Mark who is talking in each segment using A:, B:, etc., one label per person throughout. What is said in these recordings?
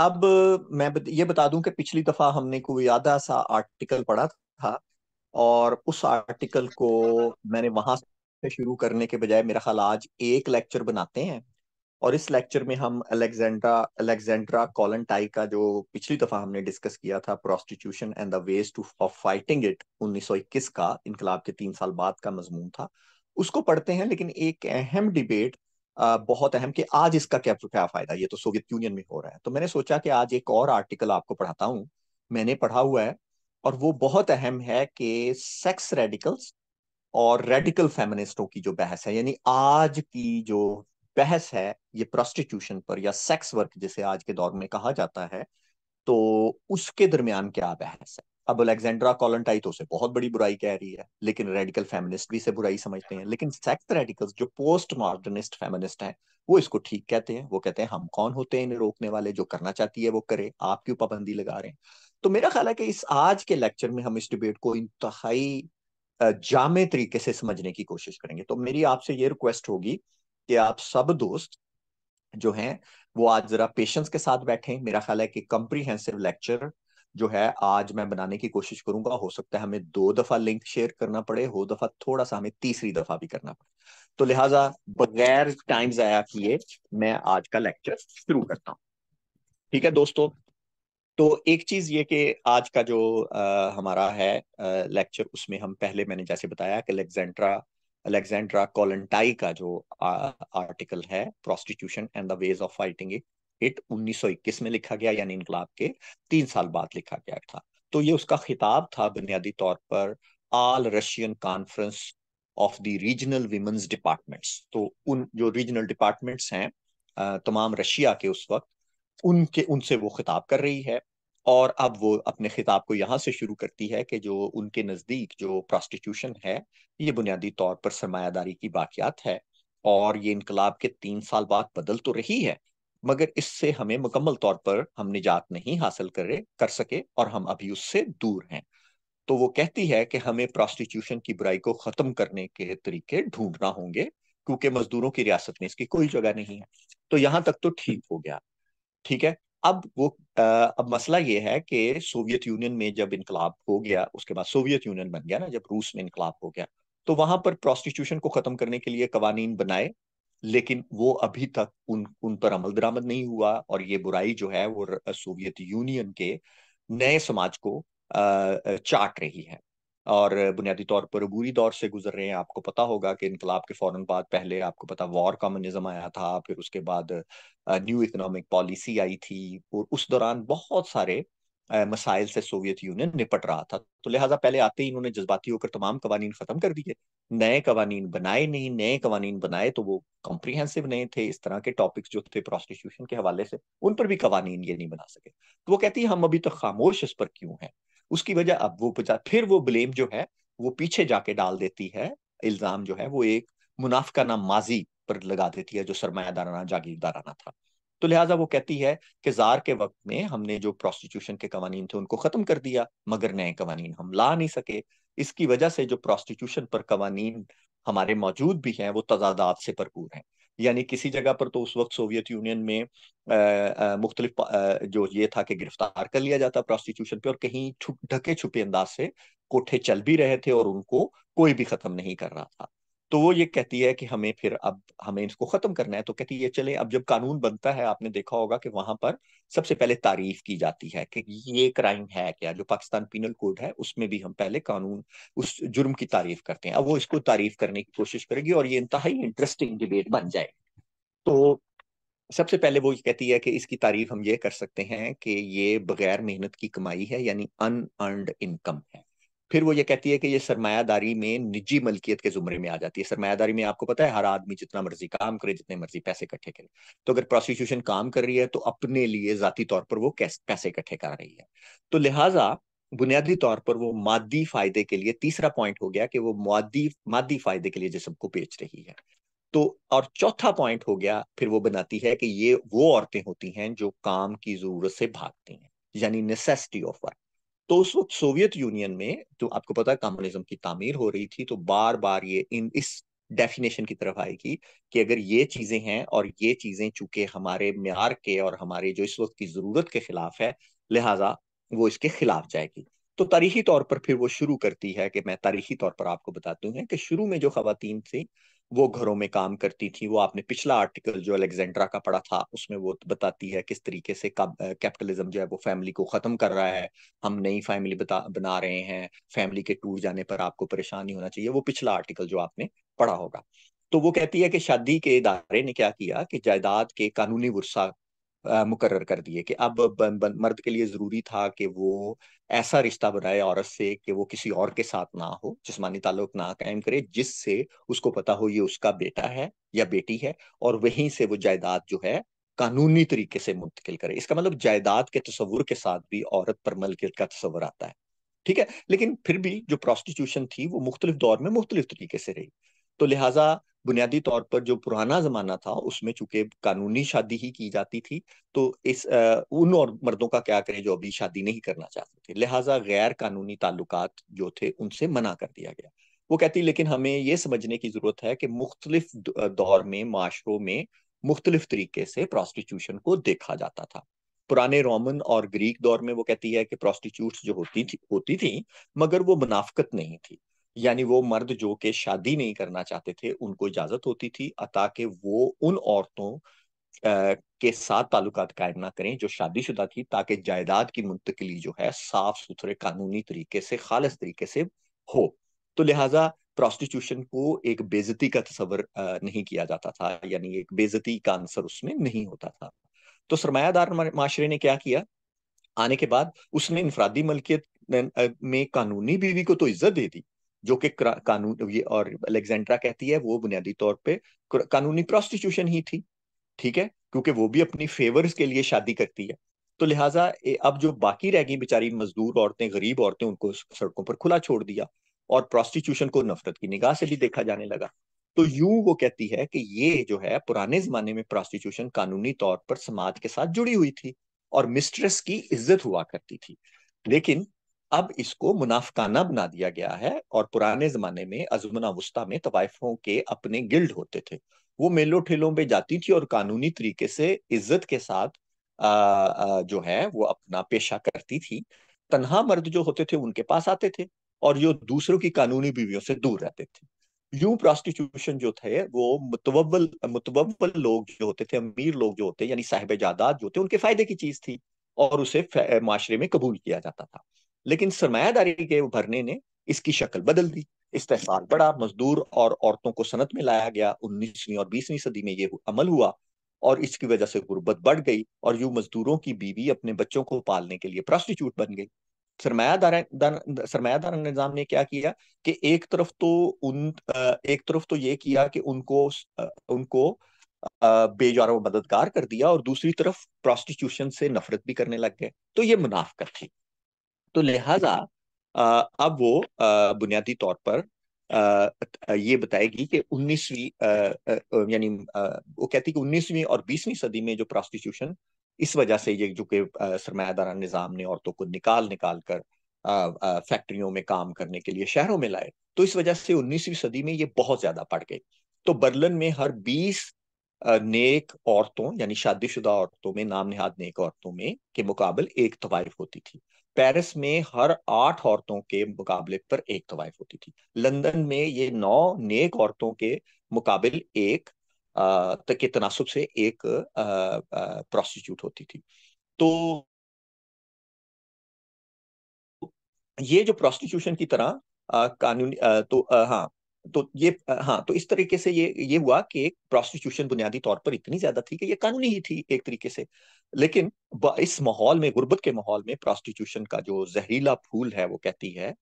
A: अब मैं ये बता दूं कि पिछली दफा हमने कोई आधा सा आर्टिकल पढ़ा था और उस आर्टिकल को मैंने वहां से शुरू करने के बजाय मेरा ख्याल आज एक लेक्चर बनाते हैं और इस लेक्चर में हम अलेक्जेंड्रा अलेक्जेंड्रा कॉलनटाई का जो पिछली दफा हमने डिस्कस किया था prostitution and the ways to of fighting it 1921 का इनकलाब के तीन साल बाद का मजमून था उसको पढ़ते हैं लेकिन एक अहम डिबेट बहुत अहम कि आज इसका क्या क्या फायदा ये तो सोवियत यूनियन में हो रहा है तो मैंने सोचा कि आज एक और आर्टिकल आपको पढ़ाता हूँ मैंने पढ़ा हुआ है और वो बहुत अहम है कि सेक्स रेडिकल्स और रेडिकल फेमिनिस्टों की जो बहस है यानी आज की जो बहस है ये प्रोस्टिट्यूशन पर या सेक्स वर्क जिसे आज के दौर में कहा जाता है तो उसके दरमियान क्या बहस है अब अलेक्जेंड्रा कॉलनटाई तो उसे बहुत बड़ी बुराई कह रही है लेकिन रेडिकल फेमिनिस्ट भी इसे बुराई समझते हैं लेकिन सेक्स रेडिकल्स जो पोस्ट मॉडर्निस्ट फेमिनिस्ट हैं वो इसको ठीक कहते हैं वो कहते हैं हम कौन होते हैं इन्हें रोकने वाले जो करना चाहती है वो करे आप क्यों पाबंदी लगा रहे हैं तो मेरा ख्याल है कि इस आज के लेक्चर में हम इस डिबेट को इंतहाई जामे तरीके से समझने की कोशिश करेंगे तो मेरी आपसे ये रिक्वेस्ट होगी कि आप सब दोस्त जो हैं वो आज जरा पेशेंस के साथ बैठे मेरा ख्याल है कि कंप्रीहेंसिव लेक्चर जो है आज मैं बनाने की कोशिश करूंगा हो सकता है हमें दो दफा लिंक शेयर करना पड़े हो दफा थोड़ा सा हमें तीसरी दफा भी करना पड़े तो लिहाजा बगैर टाइम जया किए मैं आज का लेक्चर शुरू करता हूँ ठीक है दोस्तों तो एक चीज ये कि आज का जो आ, हमारा है लेक्चर उसमें हम पहले मैंने जैसे बताया कि अलेक्जेंड्रा अलेक्जेंड्रा कॉलेंटाई का जो आ, आर्टिकल है prostitution and the ways of fighting it hit 1921 में लिखा गया यानी इनकलाब के तीन साल बाद लिखा गया था तो ये उसका खिताब था बुनियादी तौर पर all Russian conference of the regional women's departments तो उन जो रीजनल डिपार्टमेंट्स हैं तमाम रशिया के उस वक्त उनके उनसे वो खिताब कर रही है और अब वो अपने खिताब को यहाँ से शुरू करती है कि जो उनके नज़दीक जो प्रॉस्टिट्यूशन है ये बुनियादी तौर पर सरमायादारी की बाकियात है और ये इनकलाब के तीन साल बाद बदल तो रही है मगर इससे हमें मुकम्मल तौर पर हम निजात नहीं हासिल रहे कर सके और हम अभी उससे दूर हैं तो वो कहती है कि हमें प्रॉस्टिट्यूशन की बुराई को खत्म करने के तरीके ढूंढना होंगे क्योंकि मजदूरों की रियासत में इसकी कोई जगह नहीं है तो यहाँ तक तो ठीक हो गया ठीक है अब वो आ, अब मसला ये है कि सोवियत यूनियन में जब इनकलाब हो गया उसके बाद सोवियत यूनियन बन गया ना जब रूस में इनकलाब हो गया तो वहां पर प्रोस्टिट्यूशन को खत्म करने के लिए कवानीन बनाए लेकिन वो अभी तक उन उन पर अमल दरामद नहीं हुआ और ये बुराई जो है वो सोवियत यूनियन के नए समाज को चाट रही है और बुनियादी तौर पर बुरी दौर से गुजर रहे हैं आपको पता होगा कि इनकलाब के फौरन बाद पहले आपको पता वॉर कम्युनिज्म आया था फिर उसके बाद न्यू इकोनॉमिक पॉलिसी आई थी और उस दौरान बहुत सारे मसाइल से सोवियत यूनियन निपट रहा था तो लिहाजा पहले आते ही इन्होंने जज्बाती होकर तमाम कवानी ख़त्म कर दिए नए कवानी बनाए नहीं नए कवानी बनाए तो वो कॉम्प्रीहेंसिव नहीं थे इस तरह के टॉपिक्स जो थे प्रोस्टिट्यूशन के हवाले से उन पर भी कवानीन ये नहीं बना सके तो वो कहती हम अभी तक तो खामोश इस पर क्यों हैं उसकी वजह अब वो फिर वो ब्लेम जो है वो पीछे जाके डाल देती है इल्ज़ाम जो है वो एक मुनाफकाना माजी पर लगा देती है जो सरमायादाराना जागीरदाराना था तो लिहाजा वो कहती है कि जार के वक्त में हमने जो प्रोस्टिट्यूशन के कवानीन थे उनको खत्म कर दिया मगर नए कवानीन हम ला नहीं सके इसकी वजह से जो प्रोस्टिट्यूशन पर कवानीन हमारे मौजूद भी हैं वो तजादात से भरपूर हैं यानी किसी जगह पर तो उस वक्त सोवियत यूनियन में मुख्तलिफ जो ये था कि गिरफ्तार कर लिया जाता प्रोस्टिट्यूशन पे और कहीं ढके छुपे अंदाज से कोठे चल भी रहे थे और उनको कोई भी खत्म नहीं कर रहा था तो वो ये कहती है कि हमें फिर अब हमें इसको खत्म करना है तो कहती है चले अब जब कानून बनता है आपने देखा होगा कि वहां पर सबसे पहले तारीफ की जाती है कि ये क्राइम है क्या जो पाकिस्तान पीनल कोड है उसमें भी हम पहले कानून उस जुर्म की तारीफ करते हैं अब वो इसको तारीफ करने की कोशिश करेगी और ये इंतहाई इंटरेस्टिंग डिबेट बन जाए तो सबसे पहले वो कहती है कि इसकी तारीफ हम ये कर सकते हैं कि ये बगैर मेहनत की कमाई है यानी अनअर्नड इनकम है फिर वो ये कहती है कि ये सरमायादारी में निजी मलकियत के जुमरे में आ जाती है सरमायादारी में आपको पता है हर आदमी जितना मर्जी काम करे जितने मर्जी पैसे इकट्ठे करे तो अगर प्रोसिक्यूशन काम कर रही है तो अपने लिए जाती तौर पर वो पैसे इकट्ठे कर रही है तो लिहाजा बुनियादी तौर पर वो मादी फायदे के लिए तीसरा पॉइंट हो गया कि वो मादी मादी फायदे के लिए जिसम को बेच रही है तो और चौथा पॉइंट हो गया फिर वो बनाती है कि ये वो औरतें होती हैं जो काम की जरूरत से भागती हैं यानी नेसेसिटी ऑफ वर्क तो उस वक्त सोवियत यूनियन में तो आपको पता है कम्युनिज्म की तामीर हो रही थी तो बार बार ये इन इस डेफिनेशन की तरफ आएगी कि अगर ये चीजें हैं और ये चीजें चूंकि हमारे म्यार के और हमारे जो इस वक्त की जरूरत के खिलाफ है लिहाजा वो इसके खिलाफ जाएगी तो तारीखी तौर पर फिर वो शुरू करती है कि मैं तारीखी तौर पर आपको बताती हूँ कि शुरू में जो खातन थी वो घरों में काम करती थी वो आपने पिछला आर्टिकल जो अलेक्जेंड्रा का पढ़ा था उसमें वो बताती है किस तरीके से कैपिटलिज्म जो है वो फैमिली को खत्म कर रहा है हम नई फैमिली बता बना रहे हैं फैमिली के टूट जाने पर आपको परेशान नहीं होना चाहिए वो पिछला आर्टिकल जो आपने पढ़ा होगा तो वो कहती है कि शादी के इदारे ने क्या किया कि जायदाद के कानूनी वर्षा मुकर कर दिए कि अब बन, बन, मर्द के लिए जरूरी था कि वो ऐसा रिश्ता बनाए औरत से कि वो किसी और के साथ ना हो जिसमानी ताल्लुक ना कायम करे जिससे उसको पता हो ये उसका बेटा है या बेटी है और वहीं से वो जायदाद जो है कानूनी तरीके से मुंतकिल करे इसका मतलब जायदाद के तस्वुर के साथ भी औरत पर मलकियत का तस्वर आता है ठीक है लेकिन फिर भी जो प्रोस्टिट्यूशन थी वो मुख्तलिफ दौर में मुख्तलिफ तरीके से रही तो लिहाजा बुनियादी तौर पर जो पुराना जमाना था उसमें चूंकि कानूनी शादी ही की जाती थी तो इस उन और मर्दों का क्या करें जो अभी शादी नहीं करना चाहते थे लिहाजा गैर कानूनी ताल्लुकात जो थे उनसे मना कर दिया गया वो कहती लेकिन हमें ये समझने की जरूरत है कि मुख्तलिफ दौर में माशरों में मुख्तलिफ तरीके से प्रॉस्टिट्यूशन को देखा जाता था पुराने रोमन और ग्रीक दौर में वो कहती है कि प्रॉस्टिट्यूट जो होती थी होती थी मगर वो मुनाफ्त नहीं थी यानी वो मर्द जो के शादी नहीं करना चाहते थे उनको इजाजत होती थी अता के वो उन औरतों के साथ ताल्लुकात कायम ना करें जो शादीशुदा थी ताकि जायदाद की मुंतकली जो है साफ सुथरे कानूनी तरीके से खालस तरीके से हो तो लिहाजा प्रोस्टिट्यूशन को एक बेजती का तस्वर नहीं किया जाता था यानी एक बेजती का आंसर उसमें नहीं होता था तो सरमायादार माशरे ने क्या किया आने के बाद उसने इनफरादी मलकियत में कानूनी बीवी को तो इज्जत दे दी जो कि कानून ये और अलेक्जेंड्रा कहती है वो बुनियादी तौर पे कानूनी प्रोस्टिट्यूशन ही थी ठीक है क्योंकि वो भी अपनी फेवर्स के लिए शादी करती है तो लिहाजा अब जो बाकी रह गई बेचारी मजदूर औरतें गरीब औरतें उनको सड़कों पर खुला छोड़ दिया और प्रोस्टिट्यूशन को नफरत की निगाह से भी देखा जाने लगा तो यूं वो कहती है कि ये जो है पुराने जमाने में प्रोस्टिट्यूशन कानूनी तौर पर समाज के साथ जुड़ी हुई थी और मिस्ट्रेस की इज्जत हुआ करती थी लेकिन अब इसको मुनाफकाना बना दिया गया है और पुराने जमाने में अजमना वस्ता में तवायफों तो के अपने गिल्ड होते थे वो मेलों ठेलों पे जाती थी और कानूनी तरीके से इज्जत के साथ आ, आ, जो है वो अपना पेशा करती थी तनहा मर्द जो होते थे उनके पास आते थे और जो दूसरों की कानूनी बीवियों से दूर रहते थे यूं प्रॉस्टिट्यूशन जो थे वो मुतवल मुतवल लोग जो होते थे अमीर लोग जो होते यानी साहेब जादाद जो होते उनके फायदे की चीज थी और उसे माशरे में कबूल किया जाता था लेकिन सरमायादारी के उभरने ने इसकी शक्ल बदल दी इस्तेफाल बढ़ा मजदूर और औरतों को सनत में लाया गया उन्नीसवीं और बीसवीं सदी में ये अमल हुआ और इसकी वजह से गुर्बत बढ़ गई और यू मजदूरों की बीवी अपने बच्चों को पालने के लिए प्रोस्टिट्यूट बन गई सरमायादार सरमायादार निज़ाम ने क्या किया कि एक तरफ तो उन एक तरफ तो ये किया कि उनको उनको बेजारों मददगार कर दिया और दूसरी तरफ प्रोस्टिट्यूशन से नफरत भी करने लग गए तो ये मुनाफकत थी तो लिहाजा अब वो बुनियादी तौर पर ये बताएगी कि उन्नीसवीं यानी वो कहती कि उन्नीसवीं और बीसवीं सदी में जो प्रॉस्टिट्यूशन इस वजह से ये जो कि सरमायादारा निज़ाम ने औरतों को निकाल निकाल कर फैक्ट्रियों में काम करने के लिए शहरों में लाए तो इस वजह से उन्नीसवीं सदी में ये बहुत ज्यादा पड़ गई तो बर्लिन में हर बीस नेक औरतों यानी शादीशुदा औरतों में नाम नेक औरतों में के मुकाबले एक तवाइफ होती थी पेरिस में हर आठ औरतों के मुकाबले पर एक तवाइफ तो होती थी लंदन में ये नौ नेक औरतों के मुकाबले एक तक के तनासुब से एक प्रोस्टिट्यूट होती थी तो ये जो प्रोस्टिट्यूशन की तरह कानूनी तो हाँ तो ये हाँ तो इस तरीके से ये ये हुआ कि प्रोस्टिट्यूशन बुनियादी तौर पर इतनी ज्यादा थी कि ये कानूनी ही थी एक तरीके से लेकिन इस माहौल में गुर्बत के माहौल में प्रोस्टिट्यूशन का जो जहरीला फूल है वो कहती है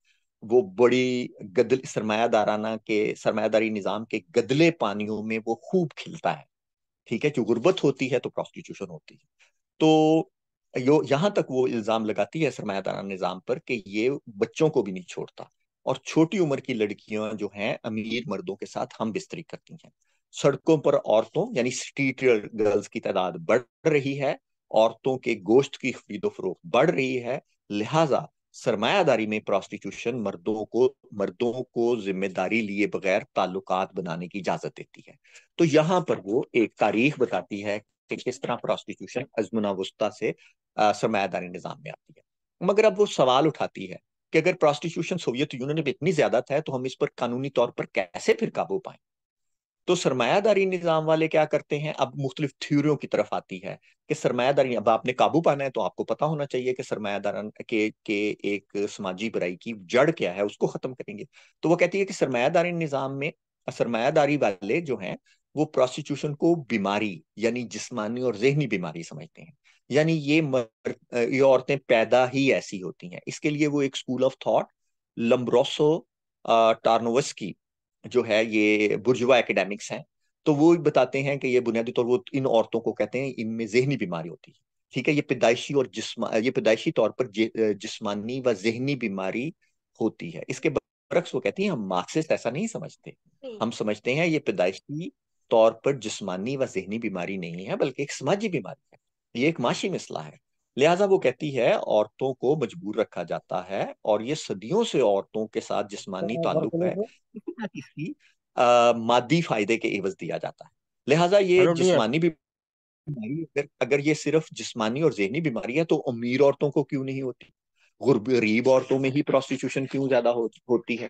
A: वो बड़ी गदल सरमायादाराना के सरमायादारी निज़ाम के गदले पानियों में वो खूब खिलता है ठीक है जो गुर्बत होती है तो प्रोस्टिट्यूशन होती है तो यो यहाँ तक वो इल्ज़ाम लगाती है सरमायादाराना निज़ाम पर कि ये बच्चों को भी नहीं छोड़ता और छोटी उम्र की लड़कियां जो हैं अमीर मर्दों के साथ हम बिस्तरी करती हैं सड़कों पर औरतों यानी स्ट्रीट गर्ल्स की तादाद बढ़ रही है औरतों के गोश्त की खरीदो फरोख बढ़ रही है लिहाजा सरमायादारी में प्रोस्टिट्यूशन मर्दों को मर्दों को जिम्मेदारी लिए बगैर ताल्लुकात बनाने की इजाजत देती है तो यहाँ पर वो एक तारीख बताती है कि किस तरह प्रोस्टिट्यूशन अजमुना वस्ता से सरमायादारी निज़ाम में आती है मगर अब वो सवाल उठाती है कि अगर प्रॉस्टिट्यूशन सोवियत यूनियन में इतनी ज्यादा था तो हम इस पर कानूनी तौर पर कैसे फिर काबू पाए तो सरमायादारी निज़ाम वाले क्या करते हैं अब मुख्तलिफ थ्योरियों की तरफ आती है कि सरमायादारी अब आपने काबू पाना है तो आपको पता होना चाहिए कि सरमायादार के के एक समाजी बुराई की जड़ क्या है उसको ख़त्म करेंगे तो वो कहती है कि सरमायादारी निज़ाम में सरमायादारी वाले जो हैं वो प्रोस्टिट्यूशन को बीमारी यानी जिस्मानी और जहनी बीमारी समझते हैं यानी ये मर, ये औरतें पैदा ही ऐसी होती हैं इसके लिए वो एक school of thought Lombroso Tarnowsky जो है ये बुर्जुआ एकेडमिक्स हैं तो वो बताते हैं कि ये बुनियादी तौर वो इन औरतों को कहते हैं इनमें जहनी बीमारी होती है ठीक है ये पैदाइशी और जिस्म ये पैदाइशी तौर पर जिस्मानी व जहनी बीमारी होती है इसके बरक्स वो कहती है हम मार्क्सिस्ट ऐसा नहीं समझते हम समझते हैं ये पैदाइशी तौर पर जिस्मानी व जहनी बीमारी नहीं है बल्कि एक समाजी बीमारी है ये एक माशी मसला है लिहाजा वो कहती है औरतों को मजबूर रखा जाता है और ये सदियों से औरतों के साथ जिस्मानी तो ताल्लुक है किसी ना किसी मादी फायदे के एवज दिया जाता है लिहाजा ये जिस्मानी भी अगर अगर ये सिर्फ जिस्मानी और जहनी बीमारी है तो अमीर औरतों को क्यों नहीं होती गरीब औरतों में ही प्रोस्टिट्यूशन क्यों ज्यादा हो, होती है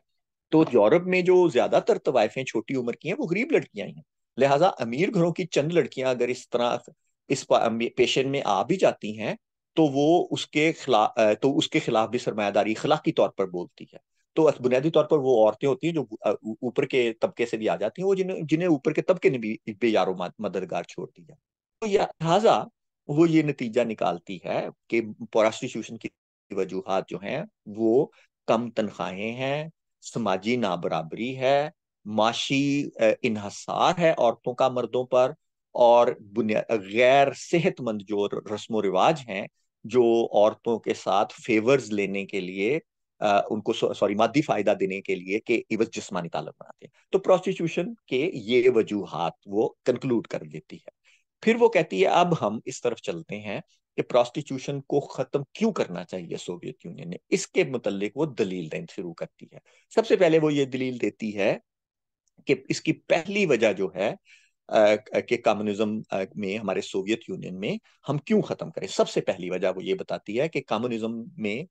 A: तो यूरोप में जो ज्यादातर तवायफें छोटी उम्र की हैं वो गरीब लड़कियां ही हैं लिहाजा अमीर घरों की चंद लड़कियां अगर इस तरह इस पेशेंट में आ भी जाती हैं तो वो उसके खिलाफ तो उसके खिलाफ भी सरमायादारी अखलाकी तौर पर बोलती है तो बुनियादी तौर पर वो औरतें होती हैं जो ऊपर के तबके से भी आ जाती हैं वो जिन्हें जिन्हें ऊपर के तबके ने भी बेयारो मददगार छोड़ दिया तो लिहाजा वो ये नतीजा निकालती है कि प्रोस्टिट्यूशन की वजूहत जो हैं वो कम तनख्वाहें हैं समाजी नाबराबरी है माशी इहसार है औरतों का मर्दों पर और गैर सेहतमंद जो रस्म रिवाज हैं जो औरतों के साथ फेवर्स लेने के लिए आ, उनको सॉरी मादी फायदा देने के लिए के इवज जिसमानी तालब बनाते हैं तो प्रोस्टिट्यूशन के ये वजूहत वो कंक्लूड कर देती है फिर वो कहती है अब हम इस तरफ चलते हैं कि प्रोस्टिट्यूशन को खत्म क्यों करना चाहिए सोवियत यूनियन ने इसके मतलब वो दलील देना शुरू करती है सबसे पहले वो ये दलील देती है कि इसकी पहली वजह जो है के कम्युनिज्म में हमारे सोवियत यूनियन में हम क्यों खत्म करें सबसे पहली वजह वो ये बताती है कि कम्युनिज्म में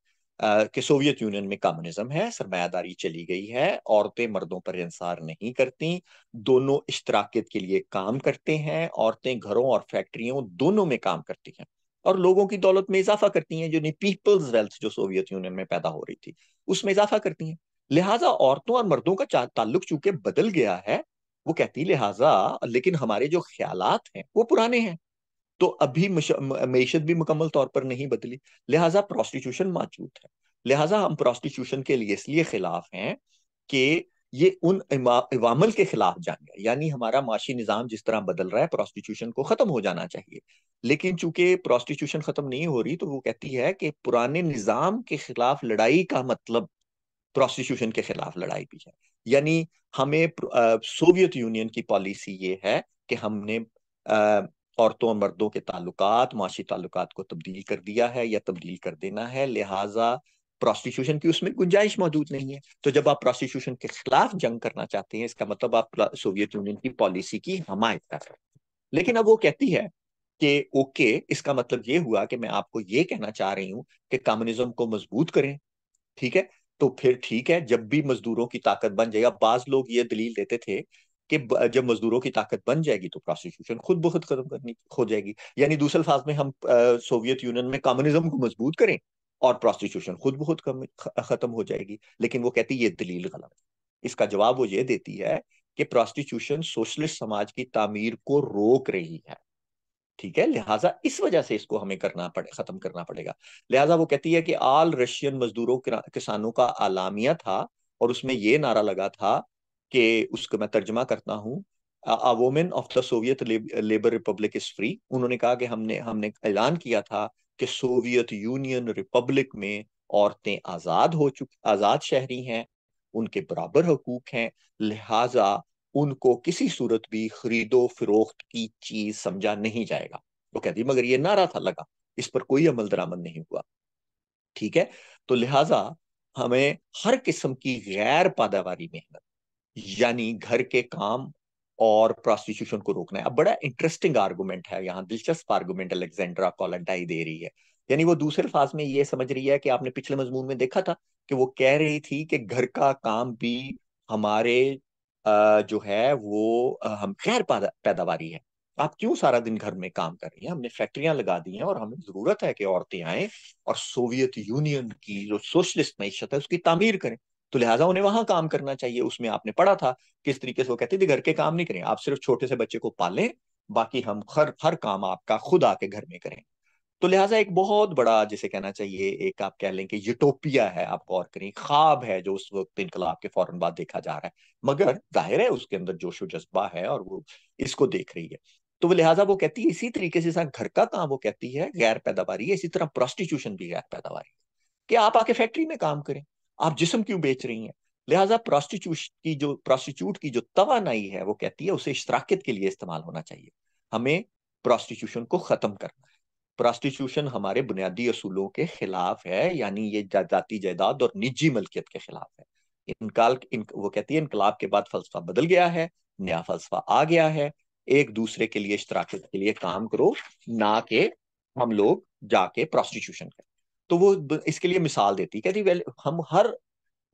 A: के सोवियत यूनियन में कम्युनिज्म है सरमायादारी चली गई है औरतें मर्दों पर इंसार नहीं करती दोनों इश्तराकियत के लिए काम करते हैं औरतें घरों और फैक्ट्रियों दोनों में काम करती हैं और लोगों की दौलत में इजाफा करती हैं नहीं पीपल्स वेल्थ जो सोवियत यूनियन में पैदा हो रही थी उसमें इजाफा करती हैं लिहाजा औरतों और मर्दों का ताल्लुक चूंकि बदल गया है वो कहती लिहाजा लेकिन हमारे जो ख्याल हैं वो पुराने हैं तो अभी मीशत भी मुकम्मल तौर पर नहीं बदली लिहाजा प्रोस्टिट्यूशन मौजूद है लिहाजा हम प्रोस्टिट्यूशन के लिए इसलिए खिलाफ हैं कि ये उन इवामल के खिलाफ जाएंगे यानी हमारा माशी निज़ाम जिस तरह बदल रहा है प्रोस्टिट्यूशन को ख़त्म हो जाना चाहिए लेकिन चूंकि प्रोस्टिट्यूशन ख़त्म नहीं हो रही तो वो कहती है कि पुराने निज़ाम के खिलाफ लड़ाई का मतलब प्रोस्टिट्यूशन के खिलाफ लड़ाई भी है यानी हमें सोवियत यूनियन की पॉलिसी ये है कि हमने औरतों और मर्दों के ताल्लुकात माशी ताल्लुकात को तब्दील कर दिया है या तब्दील कर देना है लिहाजा प्रोस्टिट्यूशन की उसमें गुंजाइश मौजूद नहीं है तो जब आप प्रोस्टिट्यूशन के खिलाफ जंग करना चाहते हैं इसका मतलब आप सोवियत यूनियन की पॉलिसी की हमायत कर रहे हैं लेकिन अब वो कहती है कि ओके इसका मतलब ये हुआ कि मैं आपको ये कहना चाह रही हूँ कि कम्युनिज्म को मजबूत करें ठीक है तो फिर ठीक है जब भी मजदूरों की ताकत बन जाएगा बाज लोग ये दलील देते थे कि जब मजदूरों की ताकत बन जाएगी तो प्रोसिक्यूशन खुद बहुत खत्म करनी हो जाएगी यानी दूसरे अल्फाज में हम सोवियत यूनियन में कम्युनिज्म को मजबूत करें और प्रोसिक्यूशन खुद बहुत कम खत्म हो जाएगी लेकिन वो कहती है ये दलील गलत इसका जवाब वो ये देती है कि प्रोस्टिट्यूशन सोशलिस्ट समाज की तामीर को रोक रही है ठीक है लिहाजा इस वजह से इसको हमें करना पड़े खत्म करना पड़ेगा लिहाजा वो कहती है कि आल रशियन मजदूरों किसानों का आलामिया था और उसमें ये नारा लगा था कि उसको मैं तर्जमा करता हूँ women of the Soviet labour republic is free उन्होंने कहा कि हमने हमने ऐलान किया था कि सोवियत यूनियन रिपब्लिक में औरतें आजाद हो चुकी आजाद शहरी हैं उनके बराबर हकूक हैं लिहाजा उनको किसी सूरत भी खरीदो फरोख्त की चीज समझा नहीं जाएगा वो कहती मगर ये नारा था लगा इस पर कोई अमल दरामद नहीं हुआ ठीक है तो लिहाजा हमें हर किस्म की गैर पैदावार मेहनत यानी घर के काम और प्रोस्टिट्यूशन को रोकना है अब बड़ा इंटरेस्टिंग आर्गूमेंट है यहाँ दिलचस्प आर्गूमेंट अलेक्जेंड्रा कॉलेंटाई दे रही है यानी वो दूसरे फाज में ये समझ रही है कि आपने पिछले मजमून में देखा था कि वो कह रही थी कि घर का काम भी हमारे जो है वो हम गैर पैदावार है आप क्यों सारा दिन घर में काम कर रही हैं हमने फैक्ट्रियां लगा दी हैं और हमें जरूरत है कि औरतें आए और सोवियत यूनियन की जो सोशलिस्ट मीशत है उसकी तामीर करें तो लिहाजा उन्हें वहां काम करना चाहिए उसमें आपने पढ़ा था किस तरीके से वो कहते थे घर के काम नहीं करें आप सिर्फ छोटे से बच्चे को पालें बाकी हम हर हर काम आपका खुद आके घर में करें तो लिहाजा एक बहुत बड़ा जिसे कहना चाहिए एक आप कह लें कि यूटोपिया है आप गौर करें ख्वाब है जो उस वक्त इनकलाब के फौरन बाद देखा जा रहा है मगर जाहिर है उसके अंदर जोशो जज्बा है और वो इसको देख रही है तो वो लिहाजा वो कहती है इसी तरीके से घर का काम वो कहती है गैर पैदावार है इसी तरह प्रोस्टिट्यूशन भी गैर पैदावार है कि आप आके फैक्ट्री में काम करें आप जिसम क्यों बेच रही हैं लिहाजा प्रोस्टिट्यूट की जो प्रोस्टिट्यूट की जो तवानाई है वो कहती है उसे इश्तराकियत के लिए इस्तेमाल होना चाहिए हमें प्रोस्टिट्यूशन को खत्म करना है प्रॉस्टिट्यूशन हमारे बुनियादी असूलों के खिलाफ है यानी ये जाती जायदाद और निजी मलकियत के खिलाफ है इनकाल इन, वो कहती है इनकलाब के बाद फलसफा बदल गया है नया फलसफा आ गया है एक दूसरे के लिए इश्तराक के लिए काम करो ना के हम लोग जाके प्रॉस्टिट्यूशन करें तो वो इसके लिए मिसाल देती कहती वेल हम हर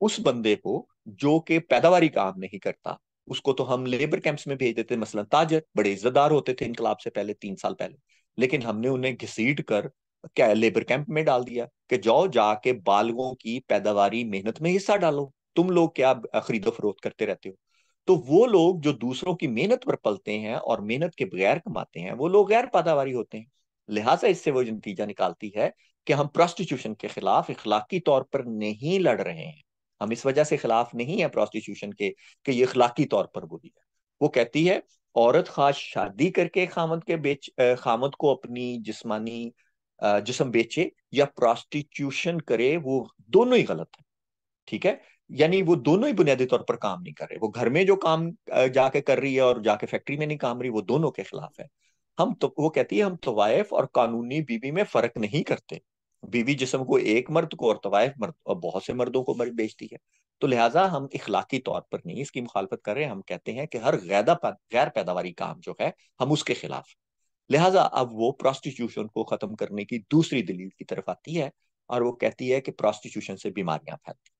A: उस बंदे को जो के पैदावारी काम नहीं करता उसको तो हम लेबर कैंप्स में भेज देते मसलन ताजर बड़े इज्जतदार होते थे इनकलाब से पहले तीन साल पहले लेकिन हमने उन्हें घसीट कर क्या लेबर कैंप में डाल दिया कि जाओ जाके बालगों की पैदावारी मेहनत में हिस्सा डालो तुम लोग क्या खरीदो फरोख करते रहते हो तो वो लोग जो दूसरों की मेहनत पर पलते हैं और मेहनत के बगैर कमाते हैं वो लोग गैर पैदावारी होते हैं लिहाजा इससे वो नतीजा निकालती है कि हम प्रोस्टिट्यूशन के खिलाफ इखलाकी तौर पर नहीं लड़ रहे हैं हम इस वजह से खिलाफ नहीं है प्रोस्टिट्यूशन के कि ये इखलाकी तौर पर बुरी है वो कहती है औरत खास शादी करके खामद के बेच खामद को अपनी जिस्मानी जिसम बेचे या प्रोस्टिट्यूशन करे वो दोनों ही गलत है ठीक है यानी वो दोनों ही बुनियादी तौर पर काम नहीं कर रहे वो घर में जो काम जाके कर रही है और जाके फैक्ट्री में नहीं काम रही वो दोनों के खिलाफ है हम तो वो कहती है हम तवायफ तो और कानूनी बीवी में फर्क नहीं करते बीवी जिसम को एक मर्द को और तवायफ तो मर्द और बहुत से मर्दों को बेचती है तो लिहाजा हम इखलाकी तौर पर नहीं इसकी मुखालफत कर रहे हैं हम कहते हैं कि हर गैदा गैर पैदावारी काम जो है हम उसके खिलाफ लिहाजा अब वो प्रोस्टिट्यूशन को खत्म करने की दूसरी दलील की तरफ आती है और वो कहती है कि प्रोस्टिट्यूशन से बीमारियां फैलती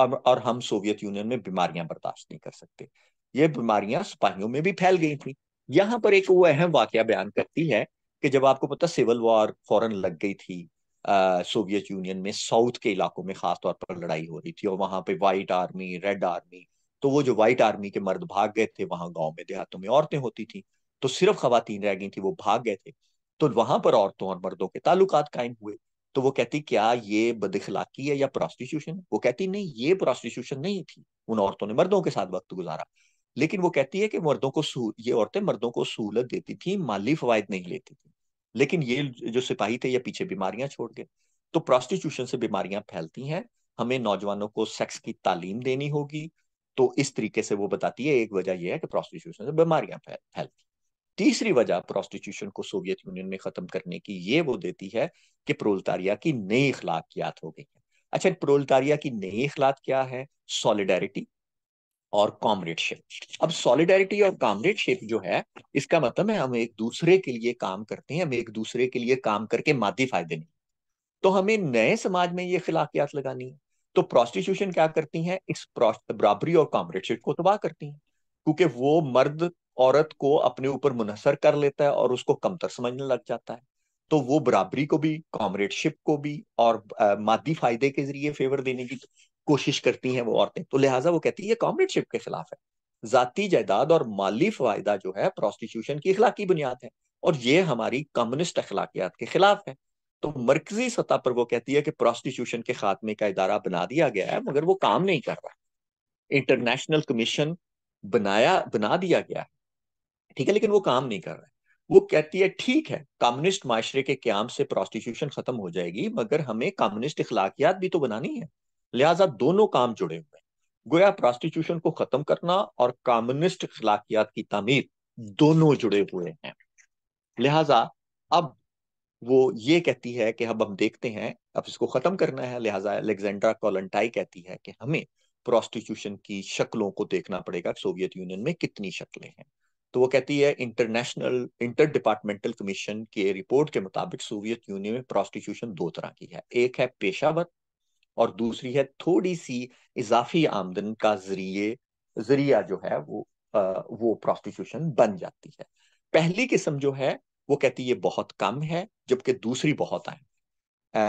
A: और, और हम सोवियत यूनियन में बीमारियां बर्दाश्त नहीं कर सकते ये बीमारियां सिपाहियों में भी फैल गई थी यहाँ पर एक वो अहम वाक्य बयान करती है कि जब आपको पता सिविल वॉर फौरन लग गई थी सोवियत यूनियन में साउथ के इलाकों में खास तौर पर लड़ाई हो रही थी और वहां पे वाइट आर्मी रेड आर्मी तो वो जो वाइट आर्मी के मर्द भाग गए थे वहां गांव में देहातों में औरतें होती थी तो सिर्फ खातन रह गई थी वो भाग गए थे तो वहां पर औरतों और मर्दों के ताल्लुकात कायम हुए तो वो कहती क्या ये बदखलाकी है या प्रोस्टिट्यूशन वो कहती नहीं ये प्रोस्टिट्यूशन नहीं थी उन औरतों ने मर्दों के साथ वक्त गुजारा लेकिन वो कहती है कि मर्दों को ये औरतें मर्दों को सहूलत देती थी माली फवायद नहीं लेती थी लेकिन ये जो सिपाही थे ये पीछे बीमारियां छोड़ गए तो प्रोस्टिट्यूशन से बीमारियां फैलती हैं हमें नौजवानों को सेक्स की तालीम देनी होगी तो इस तरीके से वो बताती है एक वजह यह है कि प्रोस्टिट्यूशन से बीमारियां फैलती तीसरी वजह प्रोस्टिट्यूशन को सोवियत यूनियन में खत्म करने की ये वो देती है कि प्रोलतारिया की नई अखलाकियात हो गई है अच्छा प्रोलतारिया की नई अखलाक क्या है सॉलिडेरिटी और कॉमरेडशिप अब सॉलिडेरिटी और कॉमरेडशिप जो है इसका मतलब है हम एक दूसरे के लिए काम करते हैं हम एक दूसरे के लिए काम करके मादी फायदे नहीं तो हमें नए समाज में ये खिलाफियात लगानी है तो प्रोस्टिट्यूशन क्या करती है इस बराबरी और कॉमरेडशिप को तबाह करती है क्योंकि वो मर्द औरत को अपने ऊपर मुनहसर कर लेता है और उसको कमतर समझने लग जाता है तो वो बराबरी को भी कॉमरेडशिप को भी और मादी फायदे के जरिए फेवर देने की कोशिश करती हैं वो औरतें तो लिहाजा वो कहती है ये कॉमरेडशिप के खिलाफ है जाती जायदाद और माली फायदा जो है प्रोस्टिट्यूशन की अखलाकी बुनियाद है और ये हमारी कम्युनिस्ट अखलाकियात के खिलाफ है तो मरकजी सतह पर वो कहती है कि प्रोस्टिट्यूशन के खात्मे का इदारा बना दिया गया है मगर वो काम नहीं कर रहा इंटरनेशनल कमीशन बनाया बना दिया गया है ठीक है लेकिन वो काम नहीं कर रहा है वो कहती है ठीक है कम्युनिस्ट माशरे के क्याम से प्रोस्टिट्यूशन खत्म हो जाएगी मगर हमें कम्युनिस्ट अखलाकियात भी तो बनानी है लिहाजा दोनों काम जुड़े हुए हैं गोया प्रॉस्टिट्यूशन को खत्म करना और कम्युनिस्ट अखलाकियात की तमीर दोनों जुड़े हुए हैं लिहाजा अब वो ये कहती है कि अब हम देखते हैं अब इसको खत्म करना है लिहाजा अलेक्जेंड्रा कॉलंटाई कहती है कि हमें प्रोस्टिट्यूशन की शक्लों को देखना पड़ेगा सोवियत यूनियन में कितनी शक्लें हैं तो वो कहती है इंटरनेशनल इंटर डिपार्टमेंटल कमीशन के रिपोर्ट के मुताबिक सोवियत यूनियन में प्रोस्टिट्यूशन दो तरह की है एक है पेशावर और दूसरी है थोड़ी सी इजाफी आमदन का जरिए जरिया जो है वो आ, वो प्रोस्टिट्यूशन बन जाती है पहली किस्म जो है वो कहती है बहुत कम है जबकि दूसरी बहुत आए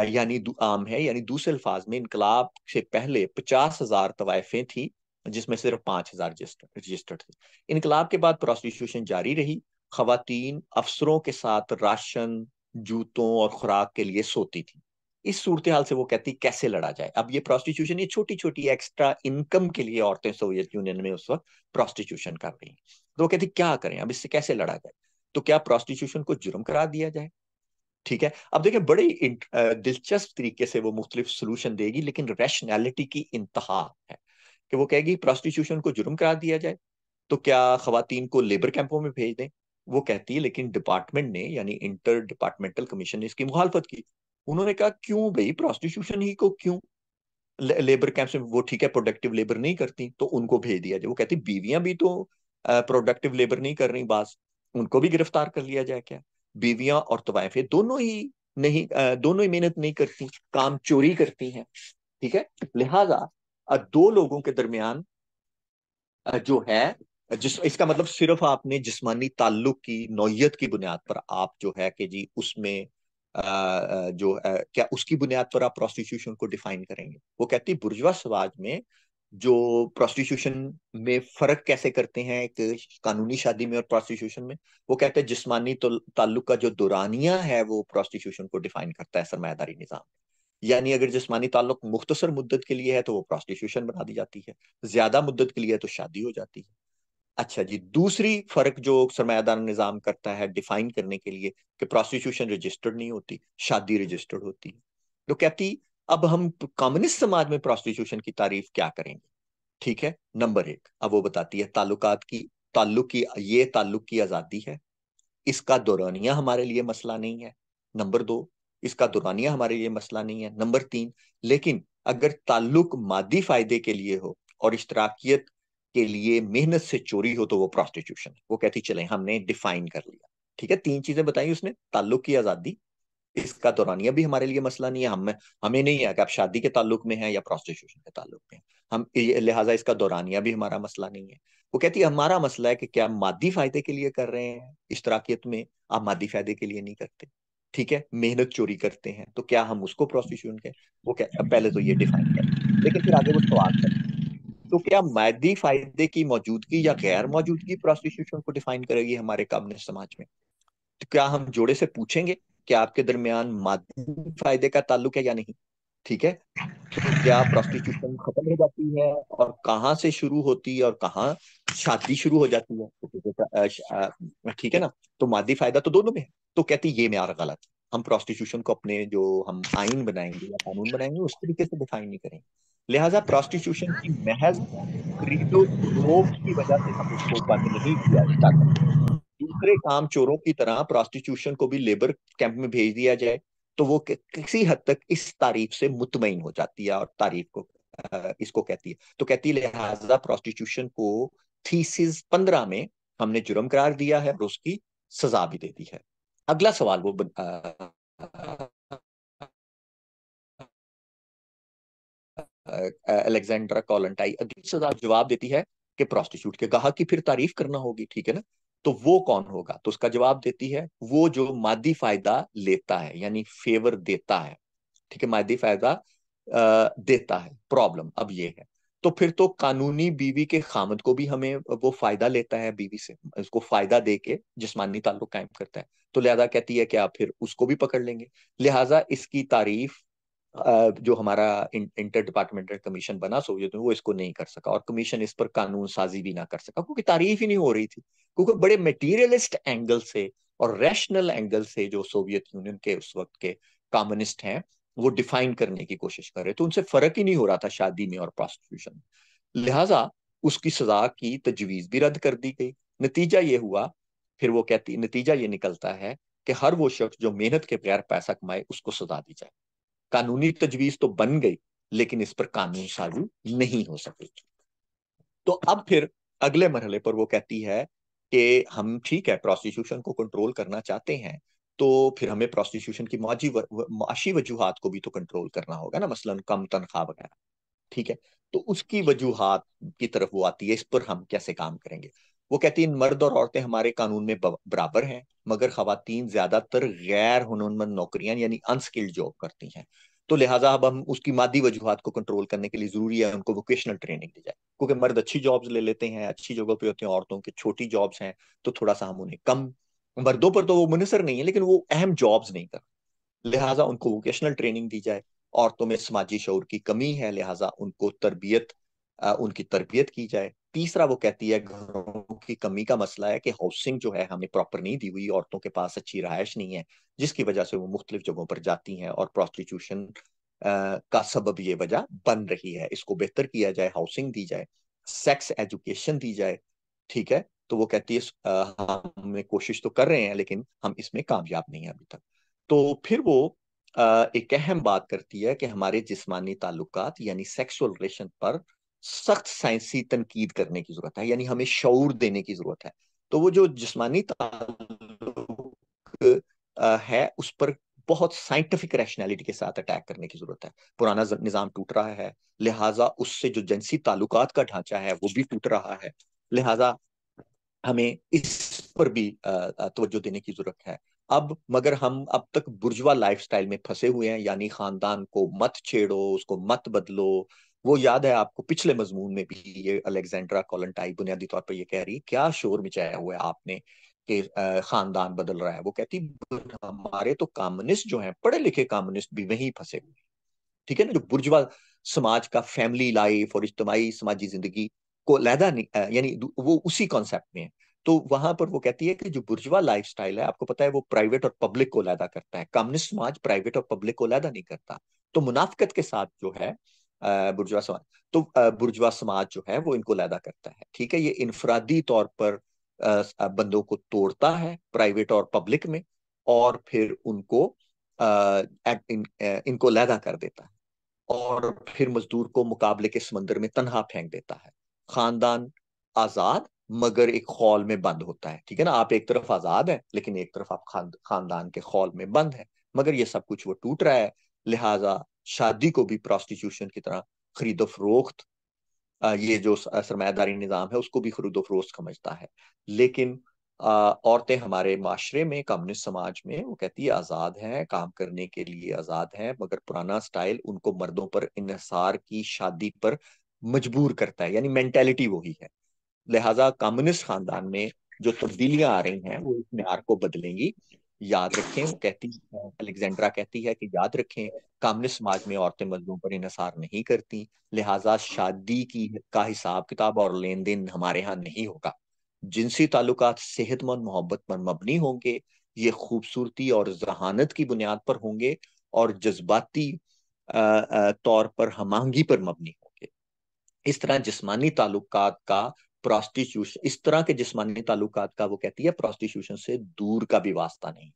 A: यानी आम है यानी दूसरे अल्फाज में इनकलाब से पहले पचास हजार तवायफें थी जिसमें सिर्फ पांच हजार रजिस्टर्ड थे इनकलाब के बाद प्रोस्टिट्यूशन जारी रही खातन अफसरों के साथ राशन जूतों और खुराक के लिए सोती थी इस सूरत हाल से वो कहती कैसे लड़ा जाए अब ये प्रोस्टिट्यूशन ये छोटी छोटी एक्स्ट्रा इनकम के लिए औरतें सोवियत यूनियन में उस वक्त प्रोस्टिट्यूशन कर रही हैं तो वो कहती क्या करें अब इससे कैसे लड़ा जाए तो क्या प्रोस्टिट्यूशन को जुर्म करा दिया जाए ठीक है अब देखिए बड़े दिलचस्प तरीके से वो मुख्तलिफ सोल्यूशन देगी लेकिन रैशनैलिटी की इंतहा है कि वो कहेगी प्रोस्टिट्यूशन को जुर्म करा दिया जाए तो क्या खुवान को लेबर कैंपों में भेज दें वो कहती है लेकिन डिपार्टमेंट ने यानी इंटर डिपार्टमेंटल कमीशन ने इसकी मुखालफत की उन्होंने कहा क्यों भाई प्रोस्टिट्यूशन ही को क्यों लेबर कैंप्स में वो ठीक है प्रोडक्टिव लेबर नहीं करती तो उनको भेज दिया जाए वो कहती बीवियां भी तो प्रोडक्टिव लेबर नहीं कर रही बास उनको भी गिरफ्तार कर लिया जाए क्या बीवियां और तवाइफे तो दोनों ही नहीं दोनों ही मेहनत नहीं करती काम चोरी करती हैं ठीक है लिहाजा दो लोगों के दरमियान जो है जिस इसका मतलब सिर्फ आपने जिस्मानी ताल्लुक की नौयत की बुनियाद पर आप जो है कि जी उसमें जो क्या उसकी बुनियाद पर आप प्रोस्टिट्यूशन को डिफाइन करेंगे वो कहती है बुर्जवा समाज में जो प्रोस्टिट्यूशन में फर्क कैसे करते हैं एक कानूनी शादी में और प्रोस्टिट्यूशन में वो कहते हैं जिस्मानी तो ताल्लुक का जो दुरानिया है वो प्रोस्टिट्यूशन को डिफाइन करता है सरमायादारी निज़ाम यानी अगर जिसमानी ताल्लुक मुख्तसर मुद्दत के लिए है तो वो प्रोस्टिट्यूशन बना दी जाती है ज्यादा मुद्दत के लिए है तो शादी हो जाती है अच्छा जी दूसरी फर्क जो सरमायादार निज़ाम करता है डिफाइन करने के लिए कि प्रोस्टिट्यूशन रजिस्टर्ड नहीं होती शादी रजिस्टर्ड होती है तो कहती अब हम कम्युनिस्ट समाज में प्रोस्टिट्यूशन की तारीफ क्या करेंगे ठीक है नंबर एक अब वो बताती है ताल्लुकात की ताल्लुक की ये ताल्लुक की आज़ादी है इसका दौरानिया हमारे लिए मसला नहीं है नंबर दो इसका दौरानिया हमारे लिए मसला नहीं है नंबर तीन लेकिन अगर ताल्लुक मादी फायदे के लिए हो और इश्तराकियत के लिए मेहनत से चोरी हो तो वो प्रॉस्टिट्यूशन है वो कहती चले हमने डिफाइन कर लिया ठीक है तीन चीजें बताई उसने ताल्लुक की आजादी इसका दौरानिया भी हमारे लिए मसला नहीं है हम हमें नहीं है कि आप शादी के ताल्लुक में हैं या प्रोस्टिट्यूशन के ताल्लुक में हम लिहाजा इसका दौरानिया भी हमारा मसला नहीं है वो कहती है हमारा मसला है कि क्या मादी फायदे के लिए कर रहे हैं इस तराकियत में आप मादी फायदे के लिए नहीं करते ठीक है मेहनत चोरी करते हैं तो क्या हम उसको प्रोस्टिट्यूशन के वो क्या पहले तो ये डिफाइन करें लेकिन फिर आगे वो सवाल करें तो क्या मादी फायदे की मौजूदगी या गैर मौजूदगी प्रोस्टिट्यूशन को डिफाइन करेगी हमारे कम्युनिस्ट समाज में तो क्या हम जोड़े से पूछेंगे कि आपके दरमियान मादी फायदे का ताल्लुक है या नहीं ठीक है तो क्या प्रोस्टिट्यूशन खत्म हो जाती है और कहाँ से शुरू होती है और कहाँ शादी शुरू हो जाती है तो ठीक है ना तो मादी फायदा तो दोनों में है तो कहती ये मैं गलत हम प्रोस्टिट्यूशन को अपने जो हम आइन बनाएंगे या कानून बनाएंगे उस तरीके से डिफाइन नहीं करेंगे लिहाजा प्रोस्टिट्यूशन की महज खरीदो रोक की वजह से हम उसको बंद नहीं किया जाता दूसरे काम चोरों की तरह प्रोस्टिट्यूशन को भी लेबर कैंप में भेज दिया जाए तो वो किसी हद तक इस तारीफ से मुतमिन हो जाती है और तारीफ को इसको कहती है तो कहती है लिहाजा प्रोस्टिट्यूशन को थीसिस पंद्रह में हमने जुर्म करार दिया है और उसकी सजा भी दे दी है अगला सवाल वो अलेक्जेंड्रा कॉलेंटाई अगली सजा जवाब देती है कि प्रोस्टिट्यूट के गाहक की फिर तारीफ करना होगी ठीक है ना तो वो कौन होगा तो उसका जवाब देती है वो जो मादी फायदा लेता है यानी फेवर देता है ठीक है मादी फायदा देता है प्रॉब्लम अब ये है तो फिर तो कानूनी बीवी के खामद को भी हमें वो फायदा लेता है बीवी से उसको फायदा दे के जिसमानी ताल्लुक कायम करता है तो लिहाजा कहती है कि आप फिर उसको भी पकड़ लेंगे लिहाजा इसकी तारीफ जो हमारा इंटर डिपार्टमेंटल कमीशन बना सोवियत में वो इसको नहीं कर सका और कमीशन इस पर कानून साजी भी ना कर सका क्योंकि तारीफ ही नहीं हो रही थी क्योंकि बड़े मटीरियलिस्ट एंगल से और रैशनल एंगल से जो सोवियत यूनियन के उस वक्त के कम्युनिस्ट हैं वो डिफाइन करने की कोशिश कर रहे तो उनसे फर्क ही नहीं हो रहा था शादी में और प्रोस्टिट्यूशन में लिहाजा उसकी सजा की तजवीज भी रद्द कर दी गई नतीजा ये हुआ फिर वो कहती नतीजा ये निकलता है कि हर वो शख्स जो मेहनत के बगैर पैसा कमाए उसको सजा दी जाए कानूनी तजवीज तो बन गई लेकिन इस पर कानून साजी नहीं हो सकेगी तो अब फिर अगले मरहले पर वो कहती है कि हम ठीक है प्रोस्टिट्यूशन को कंट्रोल करना चाहते हैं तो फिर हमें प्रोस्टिट्यूशन की माशी वजूहत को भी तो कंट्रोल करना होगा ना मसलन कम तनख्वाह वगैरह ठीक है तो उसकी वजूहत की तरफ वो आती है इस पर हम कैसे काम करेंगे वो कहती हैं मर्द और औरतें हमारे कानून में बराबर हैं मगर खातन ज्यादातर गैर हुनरमंद नौकरियां यानी अनस्किल्ड जॉब करती हैं तो लिहाजा अब हम उसकी मादी वजूहत को कंट्रोल करने के लिए जरूरी है उनको वोकेशनल ट्रेनिंग दी जाए क्योंकि मर्द अच्छी जॉब्स ले लेते हैं अच्छी जगहों पे होते हैं औरतों की छोटी जॉब्स हैं तो थोड़ा सा हम उन्हें कम मर्दों पर तो वो मुनसर नहीं है लेकिन वो अहम जॉब्स नहीं कर लिहाजा उनको वोकेशनल ट्रेनिंग दी जाए औरतों में समाजी शौर की कमी है लिहाजा उनको तरबियत उनकी तरबियत की जाए तीसरा वो कहती है घरों की कमी का मसला है कि हाउसिंग जो है हमें प्रॉपर नहीं दी हुई औरतों के पास अच्छी रहायश नहीं है जिसकी वजह से वो मुख्तलिफ जगहों पर जाती हैं और प्रॉस्टिट्यूशन का सबब ये वजह बन रही है इसको बेहतर किया जाए हाउसिंग दी जाए सेक्स एजुकेशन दी जाए ठीक है तो वो कहती है हम कोशिश तो कर रहे हैं लेकिन हम इसमें कामयाब नहीं है अभी तक तो फिर वो एक अहम बात करती है कि हमारे जिस्मानी ताल्लुकात यानी सेक्सुअल रिलेशन पर सख्त साइंसी तनकीद करने की जरूरत है यानी हमें शौर देने की जरूरत है तो वो जो जिसमानी है उस पर बहुत साइंटिफिक रैशनैलिटी के साथ अटैक करने की जरूरत है पुराना निज़ाम टूट रहा है लिहाजा उससे जो जिनसी ताल्लुकात का ढांचा है वो भी टूट रहा है लिहाजा हमें इस पर भी तवज्जो देने की जरूरत है अब मगर हम अब तक बुर्जवा लाइफस्टाइल में फंसे हुए हैं यानी खानदान को मत छेड़ो उसको मत बदलो वो याद है आपको पिछले मजमून में भी ये अलेक्जेंड्रा कॉलनटाई बुनियादी तौर पर ये कह रही क्या शोर मचाया हुआ है आपने के खानदान बदल रहा है वो कहती हमारे तो कम्युनिस्ट जो हैं पढ़े लिखे कम्युनिस्ट भी वहीं फंसे हुए ठीक है ना जो बुर्जवा समाज का फैमिली लाइफ और इज्तमाही समाजी जिंदगी को लहदा यानी वो उसी कॉन्सेप्ट में है तो वहां पर वो कहती है कि जो बुर्जवा लाइफ है आपको पता है वो प्राइवेट और पब्लिक को लहदा करता है कम्युनिस्ट समाज प्राइवेट और पब्लिक को लहदा नहीं करता तो मुनाफ्त के साथ जो है बुर्जवा समाज तो बुर्जवा समाज जो है वो इनको लैदा करता है ठीक है ये इनफरादी तौर पर बंदों को तोड़ता है प्राइवेट और पब्लिक में और फिर उनको इन, इनको लैदा कर देता है और फिर मजदूर को मुकाबले के समंदर में तनहा फेंक देता है खानदान आजाद मगर एक खौल में बंद होता है ठीक है ना आप एक तरफ आजाद है लेकिन एक तरफ आप खानदान के खौल में बंद है मगर ये सब कुछ वो टूट रहा है लिहाजा शादी को भी प्रॉस्टिट्यूशन की तरह खरीदो फरोख्त ये जो सरमायादारी निज़ाम है उसको भी खरीदो फरोख्त समझता है लेकिन औरतें हमारे माशरे में कम्युनिस्ट समाज में वो कहती है आज़ाद हैं काम करने के लिए आज़ाद हैं मगर पुराना स्टाइल उनको मर्दों पर इसार की शादी पर मजबूर करता है यानी मैंटेलिटी वही है लिहाजा कम्युनिस्ट खानदान में जो तब्दीलियां आ रही हैं वो इस मैार को बदलेंगी याद रखें कहती अलेक्जेंड्रा कहती है कि याद रखें कम्युनिस्ट समाज में औरतें मर्दों पर इनसार नहीं करती लिहाजा शादी की का हिसाब किताब और लेन देन हमारे यहाँ नहीं होगा जिनसी ताल्लुक सेहतमंद मोहब्बत पर मबनी होंगे ये खूबसूरती और जहानत की बुनियाद पर होंगे और जज्बाती तौर पर हमांगी पर मबनी होंगे इस तरह जिस्मानी ताल्लुक का प्रोस्टिट्यूशन इस तरह के जिसमानी ताल्लुकात का वो कहती है प्रोस्टिट्यूशन से दूर का भी वास्ता नहीं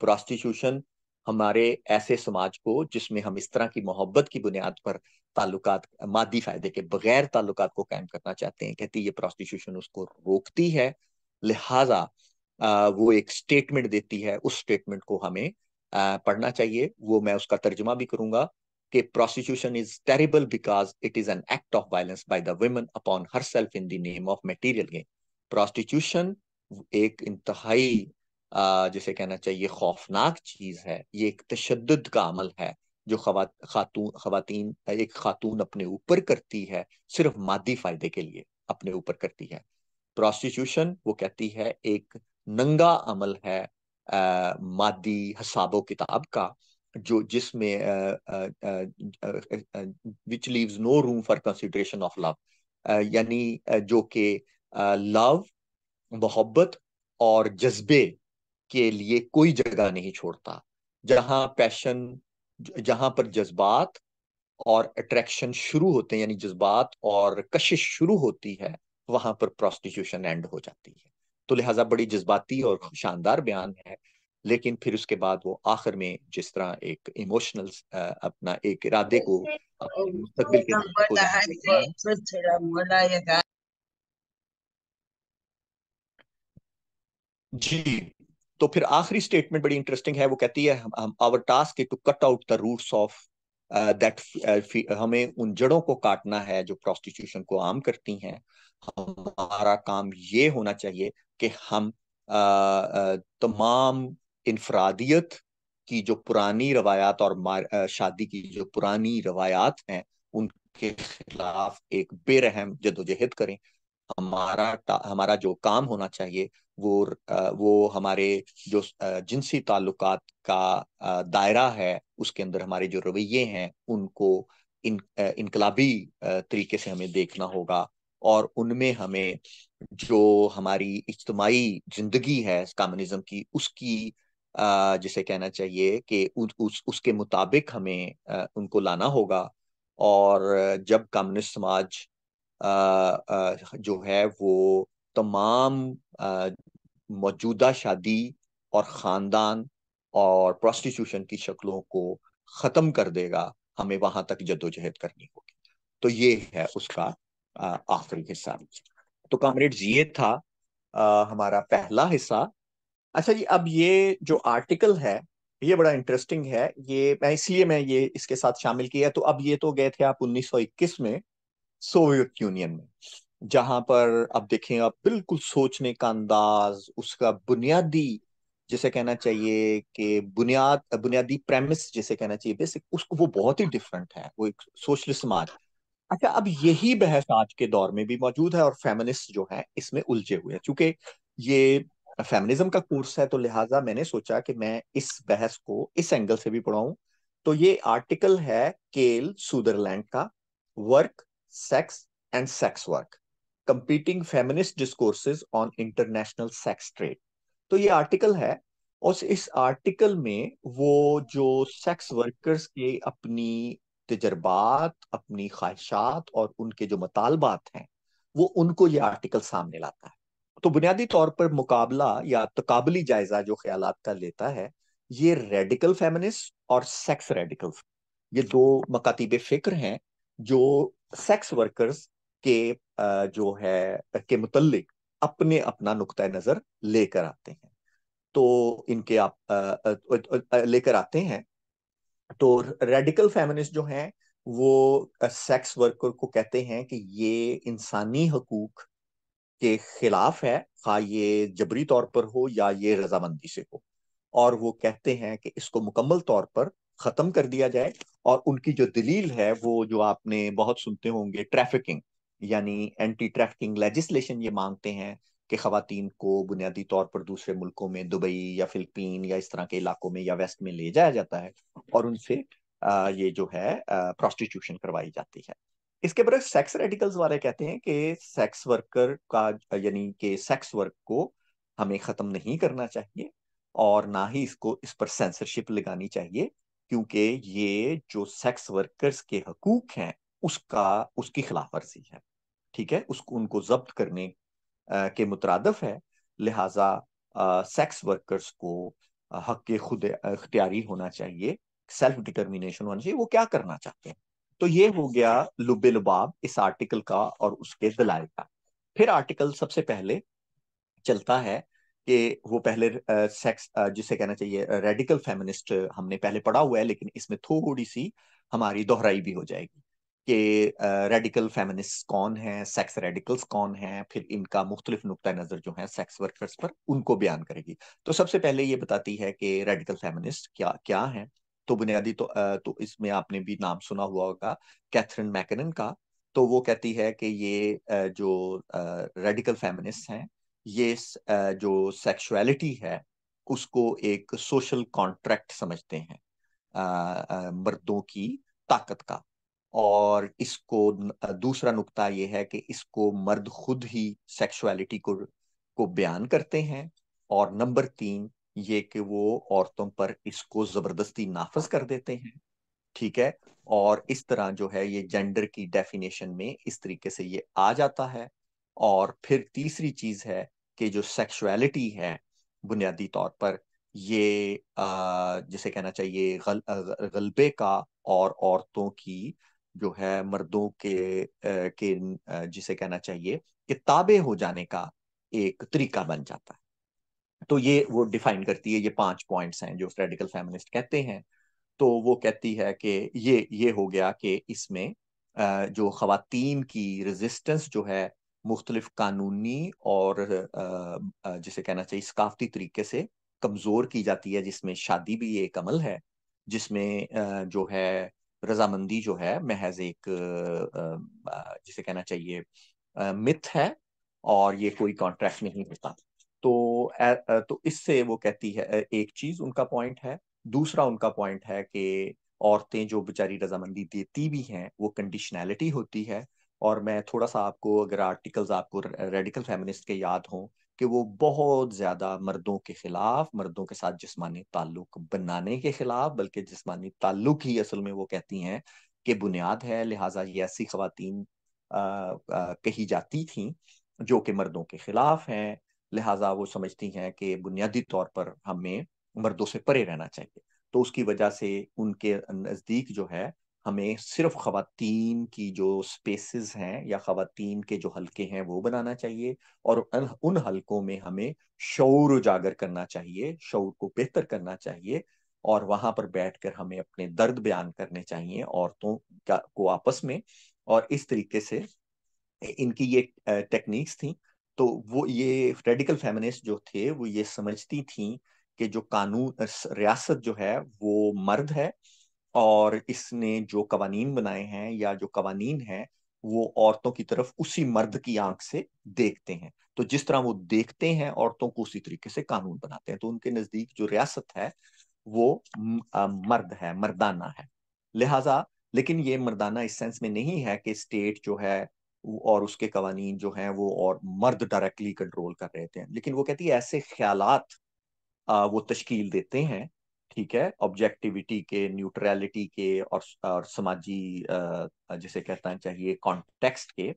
A: प्रोस्टिट्यूशन हमारे ऐसे समाज को जिसमें हम इस तरह की मोहब्बत की बुनियाद पर ताल्लुकात मादी फायदे के बगैर ताल्लुकात को कायम करना चाहते हैं कहती है ये प्रोस्टिट्यूशन उसको रोकती है लिहाजा वो एक स्टेटमेंट देती है उस स्टेटमेंट को हमें पढ़ना चाहिए वो मैं उसका तर्जमा भी करूंगा कि prostitution is terrible because it is an act of violence by the women upon herself in the name of material gain prostitution एक इंतहाई जिसे कहना चाहिए खौफनाक चीज है ये एक तशद का अमल है जो खातून खातन एक खातून अपने ऊपर करती है सिर्फ मादी फायदे के लिए अपने ऊपर करती है प्रोस्टिट्यूशन वो कहती है एक नंगा अमल है आ, मादी हसाबो किताब का जो जिसमें which leaves no room for consideration of love यानी जो कि लव मोहब्बत और जज्बे के लिए कोई जगह नहीं छोड़ता जहां पैशन जहां पर जज्बात और अट्रैक्शन शुरू होते हैं यानी जज्बात और कशिश शुरू होती है वहां पर प्रोस्टिट्यूशन एंड हो जाती है तो लिहाजा बड़ी जज्बाती और शानदार बयान है लेकिन फिर उसके बाद वो आखिर में जिस तरह एक इमोशनल अपना एक इरादे को जी तो फिर आखिरी स्टेटमेंट बड़ी इंटरेस्टिंग है वो कहती है our task to cut out the roots of that हमें उन जड़ों को काटना है जो प्रोस्टिट्यूशन को आम करती हैं हमारा काम ये होना चाहिए कि हम तमाम इनफरादियत की जो पुरानी रवायात और शादी की जो पुरानी रवायात हैं उनके खिलाफ एक बेरहम जदोजहद करें हमारा हमारा जो काम होना चाहिए वो वो हमारे जो जिनसी ताल्लुकात का दायरा है उसके अंदर हमारे जो रवैये हैं उनको इन इनकलाबी तरीके से हमें देखना होगा और उनमें हमें जो हमारी इज्तमाही जिंदगी है कम्युनिज्म की उसकी जिसे कहना चाहिए कि उस उसके मुताबिक हमें उनको लाना होगा और जब कम्युनिस्ट समाज जो है वो तमाम मौजूदा शादी और ख़ानदान और प्रोस्टिट्यूशन की शक्लों को ख़त्म कर देगा हमें वहां तक जदोजहद करनी होगी तो ये है उसका आखिरी हिस्सा तो कामरेड ये था आ, हमारा पहला हिस्सा अच्छा जी अब ये जो आर्टिकल है ये बड़ा इंटरेस्टिंग है ये मैं इसलिए मैं ये इसके साथ शामिल किया तो अब ये तो गए थे आप 1921 में सोवियत यूनियन में जहां पर आप देखें आप बिल्कुल सोचने का अंदाज उसका बुनियादी जिसे कहना चाहिए कि बुनियाद बुनियादी प्रेमिस जिसे कहना चाहिए बेसिक उसको वो बहुत ही डिफरेंट है वो एक सोशलिस्ट समाज अच्छा अब यही बहस आज के दौर में भी मौजूद है और फेमिनिस्ट जो है इसमें उलझे हुए हैं क्योंकि ये फेमिनिज्म का कोर्स है तो लिहाजा मैंने सोचा कि मैं इस बहस को इस एंगल से भी पढ़ाऊं तो ये आर्टिकल है केल सुदरलैंड का work sex and sex work competing feminist discourses on international sex trade तो ये आर्टिकल है और इस आर्टिकल में वो जो सेक्स वर्कर्स के अपनी तजर्बात अपनी ख्वाहिशात और उनके जो मतालबात हैं वो उनको ये आर्टिकल सामने लाता है तो बुनियादी तौर पर मुकाबला या तकबली जायजा जो ख्याल का लेता है ये रेडिकल फेमिनिस्ट और सेक्स रेडिकल ये दो मकातीब फिक्र हैं जो सेक्स वर्कर्स के जो है के मुतलिक अपने अपना नुक़ नजर लेकर आते हैं तो इनके आप लेकर आते हैं तो रेडिकल फेमिनिस्ट जो हैं वो सेक्स वर्कर को कहते हैं कि ये इंसानी हकूक के खिलाफ है खा हाँ, ये जबरी तौर पर हो या ये रजामंदी से हो और वो कहते हैं कि इसको मुकम्मल तौर पर खत्म कर दिया जाए और उनकी जो दलील है वो जो आपने बहुत सुनते होंगे ट्रैफिकिंग यानी एंटी ट्रैफिकिंग लेजिस्लेशन ये मांगते हैं कि खातन को बुनियादी तौर पर दूसरे मुल्कों में दुबई या फिलिपीन या इस तरह के इलाकों में या वेस्ट में ले जाया जाता है और उनसे ये जो है प्रोस्टिट्यूशन करवाई जाती है इसके बारे सेक्स रेडिकल्स वाले कहते हैं कि सेक्स वर्कर का यानी कि सेक्स वर्क को हमें खत्म नहीं करना चाहिए और ना ही इसको इस पर सेंसरशिप लगानी चाहिए क्योंकि ये जो सेक्स वर्कर्स के हकूक हैं उसका उसकी खिलाफ वर्जी है ठीक है उसको उनको जब्त करने के मुतरदफ है लिहाजा सेक्स वर्कर्स को हक के खुद अख्तियारी होना चाहिए सेल्फ डिटर्मिनेशन होना चाहिए वो क्या करना चाहते हैं तो ये हो गया लुबे लुबाब इस आर्टिकल का और उसके दलाल का फिर आर्टिकल सबसे पहले चलता है कि वो पहले सेक्स जिसे कहना चाहिए रेडिकल फेमिनिस्ट हमने पहले पढ़ा हुआ है लेकिन इसमें थोड़ी सी हमारी दोहराई भी हो जाएगी कि रेडिकल फेमिनिस्ट कौन है सेक्स रेडिकल्स कौन है फिर इनका मुख्तलिफ नुक़ नज़र जो है सेक्स वर्कर्स पर उनको बयान करेगी तो सबसे पहले ये बताती है कि रेडिकल फेमिनिस्ट क्या क्या है तो बुनियादी तो, तो इसमें आपने भी नाम सुना हुआ होगा कैथरीन मैकनन का तो वो कहती है कि ये जो रेडिकल फेमिनिस्ट हैं ये जो सेक्सुअलिटी है उसको एक सोशल कॉन्ट्रैक्ट समझते हैं मर्दों की ताकत का और इसको दूसरा नुकता ये है कि इसको मर्द खुद ही सेक्सुअलिटी को को बयान करते हैं और नंबर तीन ये कि वो औरतों पर इसको जबरदस्ती नाफज कर देते हैं ठीक है और इस तरह जो है ये जेंडर की डेफिनेशन में इस तरीके से ये आ जाता है और फिर तीसरी चीज है कि जो सेक्सुअलिटी है बुनियादी तौर पर ये जिसे कहना चाहिए गल, गलबे का और औरतों की जो है मर्दों के के जिसे कहना चाहिए किताबे हो जाने का एक तरीका बन जाता है तो ये वो डिफाइन करती है ये पांच पॉइंट्स हैं जो रेडिकल फेमिनिस्ट कहते हैं तो वो कहती है कि ये ये हो गया कि इसमें जो खातन की रेजिस्टेंस जो है मुख्तलिफ कानूनी और जिसे कहना चाहिए सकाफती तरीके से कमज़ोर की जाती है जिसमें शादी भी एक अमल है जिसमें जो है रजामंदी जो है महज एक जिसे कहना चाहिए मिथ है और ये कोई कॉन्ट्रैक्ट नहीं होता तो तो इससे वो कहती है एक चीज उनका पॉइंट है दूसरा उनका पॉइंट है कि औरतें जो बेचारी रजामंदी देती भी हैं वो कंडीशनैलिटी होती है और मैं थोड़ा सा आपको अगर आर्टिकल्स आपको रेडिकल फेमिनिस्ट के याद हों कि वो बहुत ज़्यादा मर्दों के खिलाफ मर्दों के साथ जिस्मानी ताल्लुक बनाने के खिलाफ बल्कि जिस्मानी ताल्लुक ही असल में वो कहती हैं कि बुनियाद है लिहाजा ये ऐसी खातन कही जाती थी जो कि मर्दों के खिलाफ हैं लिहाजा वो समझती हैं कि बुनियादी तौर पर हमें मर्दों से परे रहना चाहिए तो उसकी वजह से उनके नज़दीक जो है हमें सिर्फ खातन की जो स्पेसेस हैं या खातन के जो हलके हैं वो बनाना चाहिए और उन हलकों में हमें शौर उजागर करना चाहिए शौर को बेहतर करना चाहिए और वहां पर बैठकर हमें अपने दर्द बयान करने चाहिए औरतों का को आपस में और इस तरीके से इनकी ये टेक्निक्स थी तो वो ये रेडिकल फेमिनिस्ट जो थे वो ये समझती थी कि जो कानून रियासत जो है वो मर्द है और इसने जो कवानीन बनाए हैं या जो कवानीन है वो औरतों की तरफ उसी मर्द की आंख से देखते हैं तो जिस तरह वो देखते हैं औरतों को उसी तरीके से कानून बनाते हैं तो उनके नजदीक जो रियासत है वो मर्द है मर्दाना है लिहाजा लेकिन ये मर्दाना इस सेंस में नहीं है कि स्टेट जो है और उसके कवानीन जो हैं वो और मर्द डायरेक्टली कंट्रोल कर रहे थे लेकिन वो कहती है ऐसे ख्याल वो तश्कील देते हैं ठीक है ऑब्जेक्टिविटी के न्यूट्रलिटी के और, और समाजी जिसे हैं चाहिए कॉन्टेक्स्ट के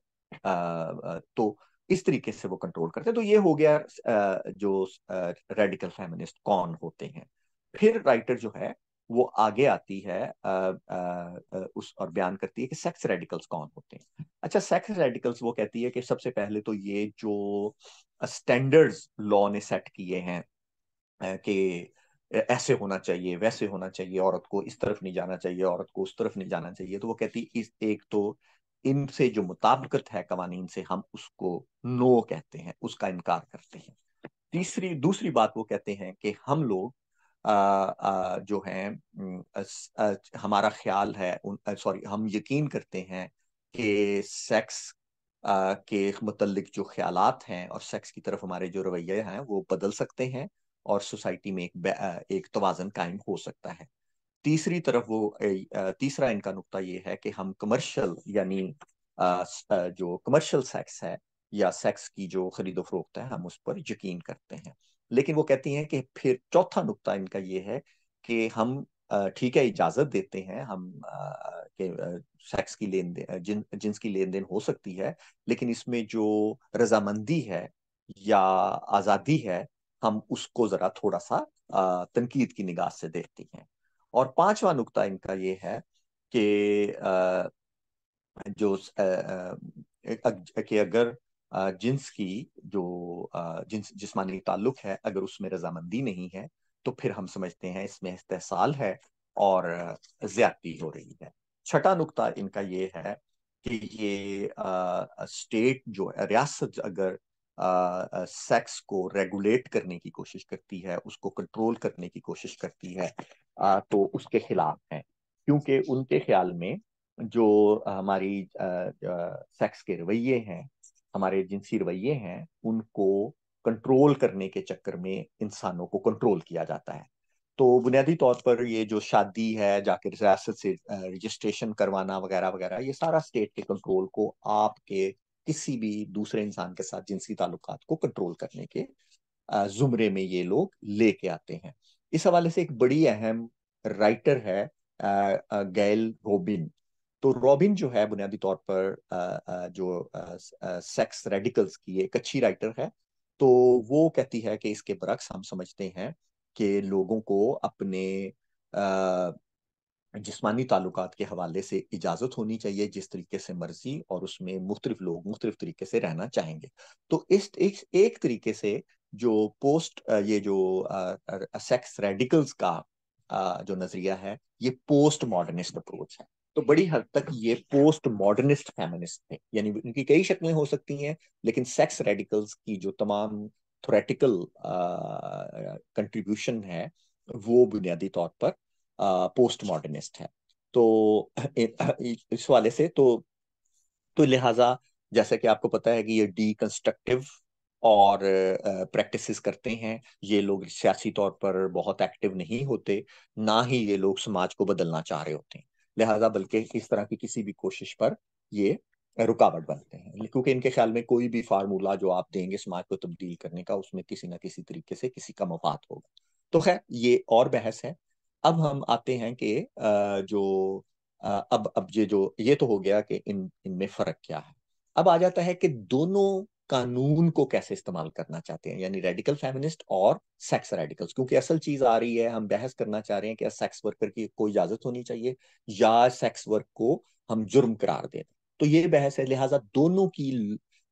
A: तो इस तरीके से वो कंट्रोल करते हैं तो ये हो गया जो रेडिकल फेमिनिस्ट कौन होते हैं फिर राइटर जो है वो आगे आती है आ, आ, उस और बयान करती है कि सेक्स रेडिकल्स कौन होते हैं अच्छा सेक्स रेडिकल्स वो कहती है कि सबसे पहले तो ये जो स्टैंडर्ड्स लॉ ने सेट किए हैं कि ऐसे होना चाहिए वैसे होना चाहिए औरत को इस तरफ नहीं जाना चाहिए औरत को उस तरफ नहीं जाना चाहिए तो वो कहती है इस एक तो इनसे जो मुताबकत है कवानी से हम उसको नो कहते हैं उसका इनकार करते हैं तीसरी दूसरी बात वो कहते हैं कि हम लोग जो है हमारा ख्याल है सॉरी हम यकीन करते हैं कि सेक्स के मतलब जो ख्याल हैं और सेक्स की तरफ हमारे जो रवैये हैं वो बदल सकते हैं और सोसाइटी में एक एक तोज़न कायम हो सकता है तीसरी तरफ वो तीसरा इनका नुकता ये है कि हम कमर्शियल यानी जो कमर्शियल सेक्स है या सेक्स की जो खरीदो फरोख्त है हम उस पर यकीन करते हैं लेकिन वो कहती हैं कि फिर चौथा नुकता इनका ये है कि हम ठीक है इजाजत देते हैं हम के सेक्स की लेन देन जिन जिन्स की लेन देन हो सकती है लेकिन इसमें जो रजामंदी है या आज़ादी है हम उसको जरा थोड़ा सा तनकीद की निगाह से देखती हैं और पांचवा नुकता इनका ये है कि जो कि अगर जिन्स की जो जिन्स जिसमानी ताल्लुक है अगर उसमें रजामंदी नहीं है तो फिर हम समझते हैं इसमें इस्तेसाल है और ज्यादती हो रही है छठा नुकता इनका ये है कि ये आ, स्टेट जो है रियासत अगर आ, सेक्स को रेगुलेट करने की कोशिश करती है उसको कंट्रोल करने की कोशिश करती है आ, तो उसके खिलाफ है क्योंकि उनके ख्याल में जो हमारी आ, सेक्स के रवैये हैं हमारे जिनसी रवैये हैं उनको कंट्रोल करने के चक्कर में इंसानों को कंट्रोल किया जाता है तो बुनियादी तौर पर ये जो शादी है जाके रियासत से रजिस्ट्रेशन करवाना वगैरह वगैरह ये सारा स्टेट के कंट्रोल को आपके किसी भी दूसरे इंसान के साथ जिनसी ताल्लुक को कंट्रोल करने के जुमरे में ये लोग लेके आते हैं इस हवाले से एक बड़ी अहम राइटर है गैल रोबिन तो रॉबिन जो है बुनियादी तौर पर जो सेक्स रेडिकल्स की एक अच्छी राइटर है तो वो कहती है कि इसके बरक्स हम समझते हैं कि लोगों को अपने जिसमानी ताल्लुक के हवाले से इजाज़त होनी चाहिए जिस तरीके से मर्जी और उसमें मुख्तलिफ लोग मुख्तलिफ तरीके से रहना चाहेंगे तो इस एक, एक तरीके से जो पोस्ट ये जो सेक्स रेडिकल्स का जो नज़रिया है ये पोस्ट मॉडर्निस्ट अप्रोच है तो बड़ी हद तक ये पोस्ट मॉडर्निस्ट फेमिनिस्ट थे यानी उनकी कई शक्लें हो सकती हैं लेकिन सेक्स रेडिकल्स की जो तमाम थोरेटिकल कंट्रीब्यूशन है वो बुनियादी तौर पर पोस्ट मॉडर्निस्ट है तो इस वाले से तो तो लिहाजा जैसा कि आपको पता है कि ये डी कंस्ट्रक्टिव और uh, करते हैं ये लोग सियासी तौर पर बहुत एक्टिव नहीं होते ना ही ये लोग समाज को बदलना चाह रहे होते हैं लिहाजा बल्कि इस तरह की किसी भी कोशिश पर ये रुकावट बनते हैं क्योंकि इनके ख्याल में कोई भी फार्मूला जो आप देंगे समाज को तब्दील करने का उसमें किसी ना किसी तरीके से किसी का मफाद होगा तो खैर ये और बहस है अब हम आते हैं कि जो अब अब ये जो ये तो हो गया कि इन इनमें फर्क क्या है अब आ जाता है कि दोनों कानून को कैसे इस्तेमाल करना चाहते हैं यानी रेडिकल फेमिनिस्ट और सेक्स रेडिकल्स क्योंकि असल चीज आ रही है हम बहस करना चाह रहे हैं कि सेक्स वर्कर की कोई इजाजत होनी चाहिए या सेक्स वर्क को हम जुर्म करार दें तो ये बहस है लिहाजा दोनों की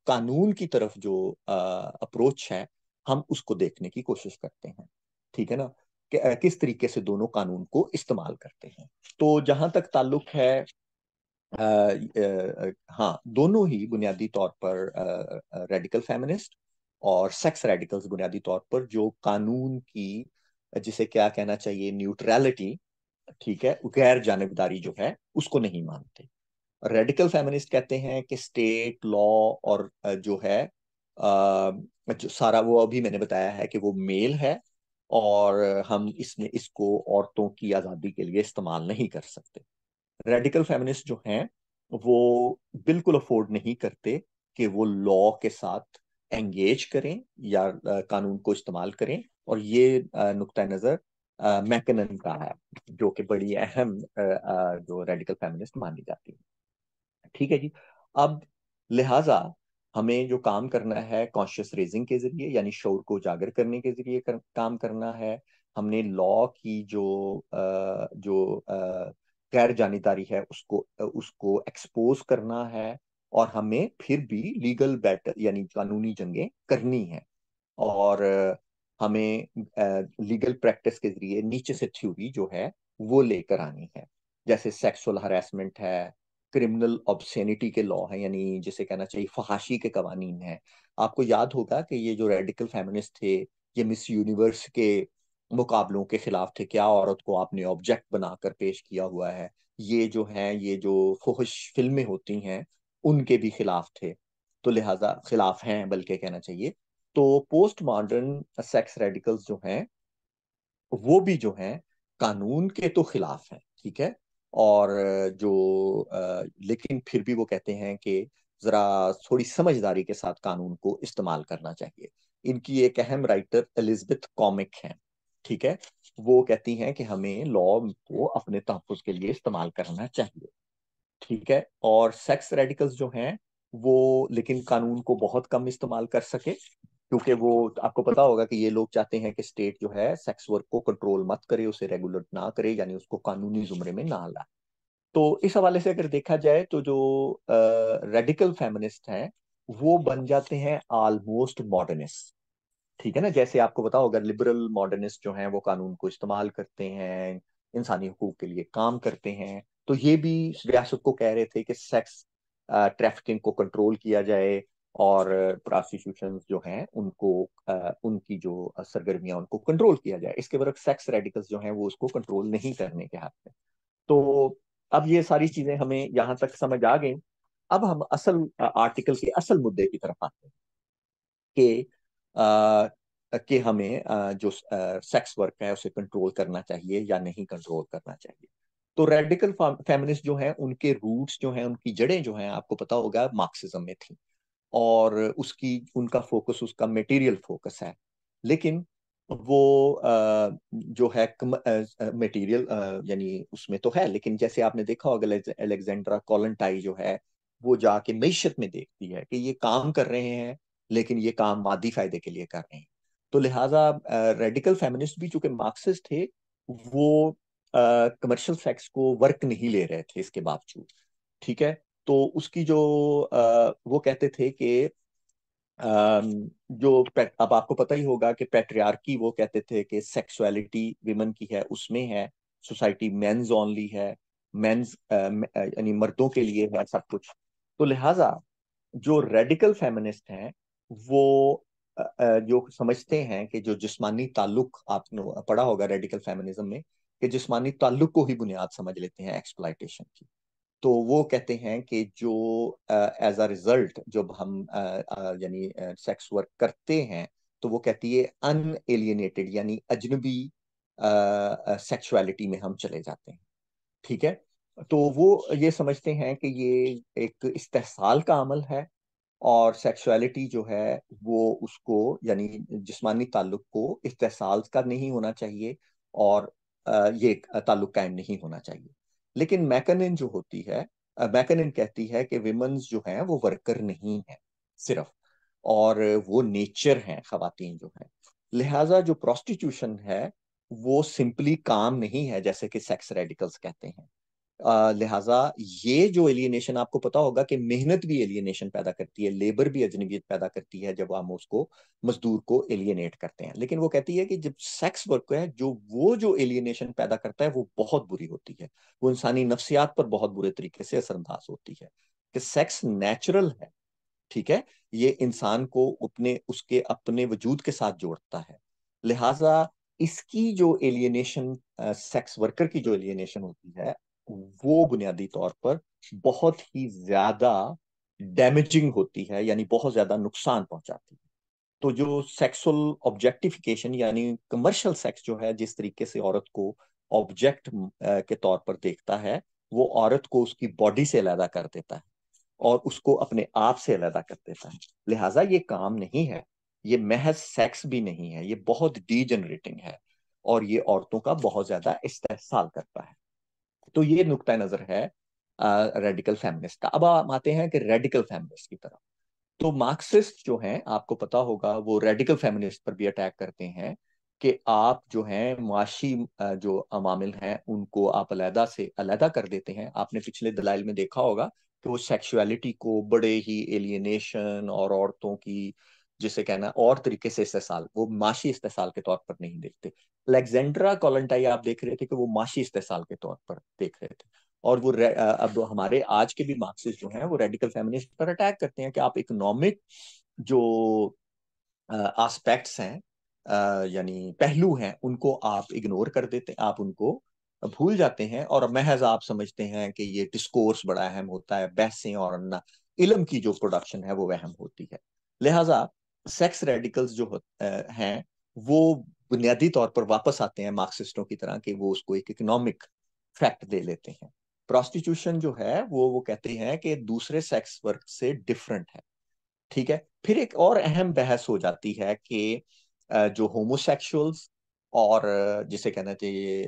A: कानून की तरफ जो अप्रोच है हम उसको देखने की कोशिश करते हैं ठीक है ना कि, किस तरीके से दोनों कानून को इस्तेमाल करते हैं तो जहां तक ताल्लुक है हाँ दोनों ही बुनियादी तौर पर रेडिकल फेमिनिस्ट और सेक्स रेडिकल्स बुनियादी तौर पर जो कानून की जिसे क्या कहना चाहिए न्यूट्रलिटी ठीक है गैर जानबदारी जो है उसको नहीं मानते रेडिकल फेमिनिस्ट कहते हैं कि स्टेट लॉ और जो है जो सारा वो अभी मैंने बताया है कि वो मेल है और हम इसमें इसको औरतों की आज़ादी के लिए इस्तेमाल नहीं कर सकते रेडिकल फेमिनिस्ट जो हैं वो बिल्कुल अफोर्ड नहीं करते कि वो लॉ के साथ एंगेज करें या कानून को इस्तेमाल करें और ये नुकता नज़र मैकन का है जो कि बड़ी अहम जो रेडिकल फेमिनिस्ट मानी जाती है ठीक है जी अब लिहाजा हमें जो काम करना है कॉन्शियस रेजिंग के जरिए यानी शोर को उजागर करने के जरिए कर, काम करना है हमने लॉ की जो आ, जो आ, गैर जानीदारी है उसको उसको एक्सपोज करना है और हमें फिर भी लीगल बैटर यानी कानूनी जंगे करनी है और हमें लीगल प्रैक्टिस के जरिए नीचे से थ्योरी जो है वो लेकर आनी है जैसे सेक्सुअल हरासमेंट है क्रिमिनल ऑब्सेनिटी के लॉ है यानी जिसे कहना चाहिए फहाशी के कवानीन है आपको याद होगा कि ये जो रेडिकल फेमिनिस्ट थे ये मिस यूनिवर्स के मुकाबलों के खिलाफ थे क्या औरत को आपने ऑब्जेक्ट बनाकर पेश किया हुआ है ये जो हैं ये जो फुहश फिल्में होती हैं उनके भी खिलाफ थे तो लिहाजा खिलाफ हैं बल्कि कहना चाहिए तो पोस्ट मॉडर्न सेक्स रेडिकल्स जो हैं वो भी जो हैं कानून के तो खिलाफ हैं ठीक है और जो लेकिन फिर भी वो कहते हैं कि जरा थोड़ी समझदारी के साथ कानून को इस्तेमाल करना चाहिए इनकी एक अहम राइटर एलिजबेथ कॉमिक हैं ठीक है वो कहती हैं कि हमें लॉ को अपने तहफुज के लिए इस्तेमाल करना चाहिए ठीक है और सेक्स रेडिकल्स जो हैं वो लेकिन कानून को बहुत कम इस्तेमाल कर सके क्योंकि वो आपको पता होगा कि ये लोग चाहते हैं कि स्टेट जो है सेक्स वर्क को कंट्रोल मत करे उसे रेगुलेट ना करे यानी उसको कानूनी जुमरे में ना ला तो इस हवाले से अगर देखा जाए तो जो रेडिकल फेमिनिस्ट हैं वो बन जाते हैं ऑलमोस्ट मॉडर्निस्ट ठीक है ना जैसे आपको बताओ अगर लिबरल मॉडर्निस्ट जो हैं वो कानून को इस्तेमाल करते हैं इंसानी हकूक के लिए काम करते हैं तो ये भी रियासत को कह रहे थे कि सेक्स ट्रैफिकिंग को कंट्रोल किया जाए और प्रोसिक्यूशन जो हैं उनको आ, उनकी जो सरगर्मियां उनको कंट्रोल किया जाए इसके बरक सेक्स रेडिकल्स जो हैं वो उसको कंट्रोल नहीं करने के हाथ में तो अब ये सारी चीजें हमें यहाँ तक समझ आ गई अब हम असल आर्टिकल के असल मुद्दे की तरफ आते हैं कि कि हमें जो सेक्स वर्क है उसे कंट्रोल करना चाहिए या नहीं कंट्रोल करना चाहिए तो रेडिकल फेमिनिस्ट जो है उनके रूट्स जो हैं उनकी जड़ें जो हैं आपको पता होगा मार्क्सिज्म में थी और उसकी उनका फोकस उसका मटेरियल फोकस है लेकिन वो जो है मटेरियल यानी उसमें तो है लेकिन जैसे आपने देखा होगा अलेक्जेंड्रा कॉलेंटाई जो है वो जाके मीशत में देखती है कि ये काम कर रहे हैं लेकिन ये काम मादी फायदे के लिए कर रहे हैं तो लिहाजा रेडिकल फेमिनिस्ट भी चूंकि मार्क्सिस्ट थे वो कमर्शियल सेक्स को वर्क नहीं ले रहे थे इसके बावजूद ठीक है तो उसकी जो आ, वो कहते थे कि जो अब आपको पता ही होगा कि पेट्रियार्की वो कहते थे कि सेक्सुअलिटी विमेन की है उसमें है सोसाइटी मेंस ओनली है मेंस यानी मर्दों के लिए है सब कुछ तो लिहाजा जो रेडिकल फेमिनिस्ट हैं वो जो समझते हैं कि जो जिस्मानी ताल्लुक आपने पढ़ा होगा रेडिकल फेमिनिज्म में कि जिस्मानी ताल्लुक को ही बुनियाद समझ लेते हैं एक्सप्लाइटेशन की तो वो कहते हैं कि जो एज अ रिजल्ट जब हम यानी सेक्स वर्क करते हैं तो वो कहती है अन एलियनेटेड यानी अजनबी सेक्सुअलिटी में हम चले जाते हैं ठीक है तो वो ये समझते हैं कि ये एक इस्तेसाल का अमल है और सेक्सुअलिटी जो है वो उसको यानी जिस्मानी ताल्लुक को इस्तेसाल का नहीं होना चाहिए और ये ताल्लुक कायम नहीं होना चाहिए लेकिन मैकनिन जो होती है मैकनिन कहती है कि विमेंस जो हैं वो वर्कर नहीं है सिर्फ और वो नेचर हैं खातन जो हैं लिहाजा जो प्रोस्टिट्यूशन है वो सिंपली काम नहीं है जैसे कि सेक्स रेडिकल्स कहते हैं लिहाजा ये जो एलियनेशन आपको पता होगा कि मेहनत भी एलियनेशन पैदा करती है लेबर भी अजनबियत पैदा करती है जब हम उसको मजदूर को एलियनेट करते हैं लेकिन वो कहती है कि जब सेक्स वर्क है जो वो जो एलियनेशन पैदा करता है वो बहुत बुरी होती है वो इंसानी नफ्सियात पर बहुत बुरे तरीके से असरअंदाज होती है कि सेक्स नेचुरल है ठीक है ये इंसान को अपने उसके अपने वजूद के साथ जोड़ता है लिहाजा इसकी जो एलियनेशन सेक्स वर्कर की जो एलियनेशन होती है वो बुनियादी तौर पर बहुत ही ज्यादा डैमेजिंग होती है यानी बहुत ज्यादा नुकसान पहुंचाती है तो जो सेक्सुअल ऑब्जेक्टिफिकेशन यानी कमर्शियल सेक्स जो है जिस तरीके से औरत को ऑब्जेक्ट के तौर पर देखता है वो औरत को उसकी बॉडी से अलहदा कर देता है और उसको अपने आप से अलहदा कर देता है लिहाजा ये काम नहीं है ये महज सेक्स भी नहीं है ये बहुत डी है और ये औरतों का बहुत ज्यादा इस्तेसाल करता है तो ये नुकता नजर है रेडिकल फेमिनिस्ट का अब हम आते हैं कि रेडिकल फेमिनिस्ट की तरफ तो मार्क्सिस्ट जो हैं आपको पता होगा वो रेडिकल फेमिनिस्ट पर भी अटैक करते हैं कि आप जो हैं माशी जो अमामिल हैं उनको आप अलहदा से अलहदा कर देते हैं आपने पिछले दलाइल में देखा होगा कि वो सेक्सुअलिटी को बड़े ही एलियनेशन और औरतों की जिसे कहना और तरीके से इस्तेसाल वो माशी इस्तेसाल के तौर पर नहीं देखते अलेक्जेंड्रा कॉलेंटाई आप देख रहे थे कि वो माशी इस्तेसाल के तौर पर देख रहे थे और वो अब हमारे आज के भी मार्क्सिस्ट जो हैं वो रेडिकल फेमिनिस्ट पर अटैक करते हैं कि आप इकोनॉमिक जो आस्पेक्ट्स हैं यानी पहलू हैं उनको आप इग्नोर कर देते हैं आप उनको भूल जाते हैं और महज आप समझते हैं कि ये डिस्कोर्स बड़ा अहम होता है बहसें और इलम की जो प्रोडक्शन है वो अहम होती है लिहाजा सेक्स रेडिकल्स जो हैं वो बुनियादी तौर पर वापस आते हैं मार्क्सिस्टों की तरह कि वो उसको एक इकोनॉमिक फैक्ट दे लेते हैं प्रोस्टिट्यूशन जो है वो वो कहते हैं कि दूसरे सेक्स वर्क से डिफरेंट है ठीक है फिर एक और अहम बहस हो जाती है कि जो होमोसेक्सुअल्स और जिसे कहना चाहिए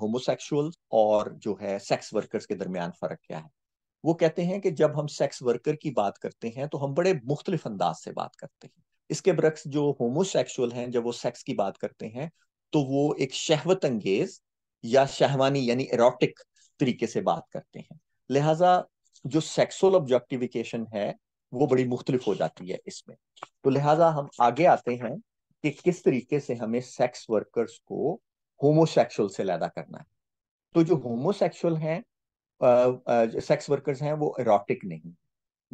A: होमोसेक्सुअल्स और जो है सेक्स वर्कर्स के दरमियान फर्क क्या है वो कहते हैं कि जब हम सेक्स वर्कर की बात करते हैं तो हम बड़े मुख्तलिफ अंदाज से बात करते हैं इसके बरक्स जो होमोसेक्सुअल हैं जब वो सेक्स की बात करते हैं तो वो एक शहवत अंगेज या शहवानी यानी एरोटिक तरीके से बात करते हैं लिहाजा जो सेक्सुअल ऑब्जेक्टिफिकेशन है वो बड़ी मुख्तलिफ हो जाती है इसमें तो लिहाजा हम आगे आते हैं कि किस तरीके से हमें सेक्स वर्कर्स को होमोसेक्सुअल से लैदा करना है तो जो होमोसेक्सुअल हैं सेक्स वर्कर्स हैं वो एरोटिक नहीं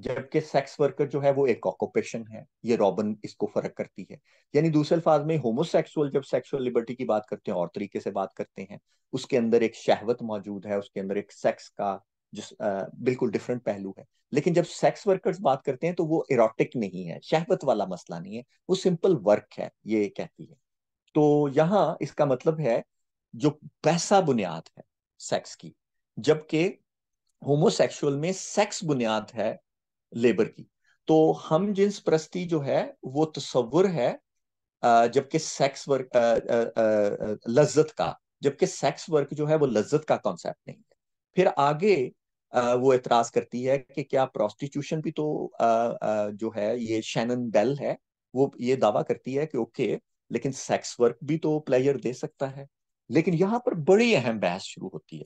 A: जबकि सेक्स वर्कर जो है वो एक ऑक्यूपेशन है ये रॉबन इसको फर्क करती है यानी दूसरे अल्फाज में होमोसेक्सुअल जब सेक्सुअल लिबर्टी की बात करते हैं और तरीके से बात करते हैं उसके अंदर एक शहवत मौजूद है उसके अंदर एक सेक्स का जिस आ, बिल्कुल डिफरेंट पहलू है लेकिन जब सेक्स वर्कर्स बात करते हैं तो वो इरोटिक नहीं है शहवत वाला मसला नहीं है वो सिंपल वर्क है ये कहती है तो यहाँ इसका मतलब है जो पैसा बुनियाद है सेक्स की जबकि होमोसेक्सुअल में सेक्स बुनियाद है लेबर की तो हम जिन्स प्रस्ती जो है वो तस्वुर है जबकि सेक्स वर्क लज्जत का जबकि सेक्स वर्क जो है वो लज्जत का कॉन्सेप्ट नहीं है फिर आगे वो एतराज करती है कि क्या प्रोस्टिट्यूशन भी तो जो है ये शैनन बेल है वो ये दावा करती है कि ओके लेकिन सेक्स वर्क भी तो प्लेयर दे सकता है लेकिन यहाँ पर बड़ी अहम बहस शुरू होती है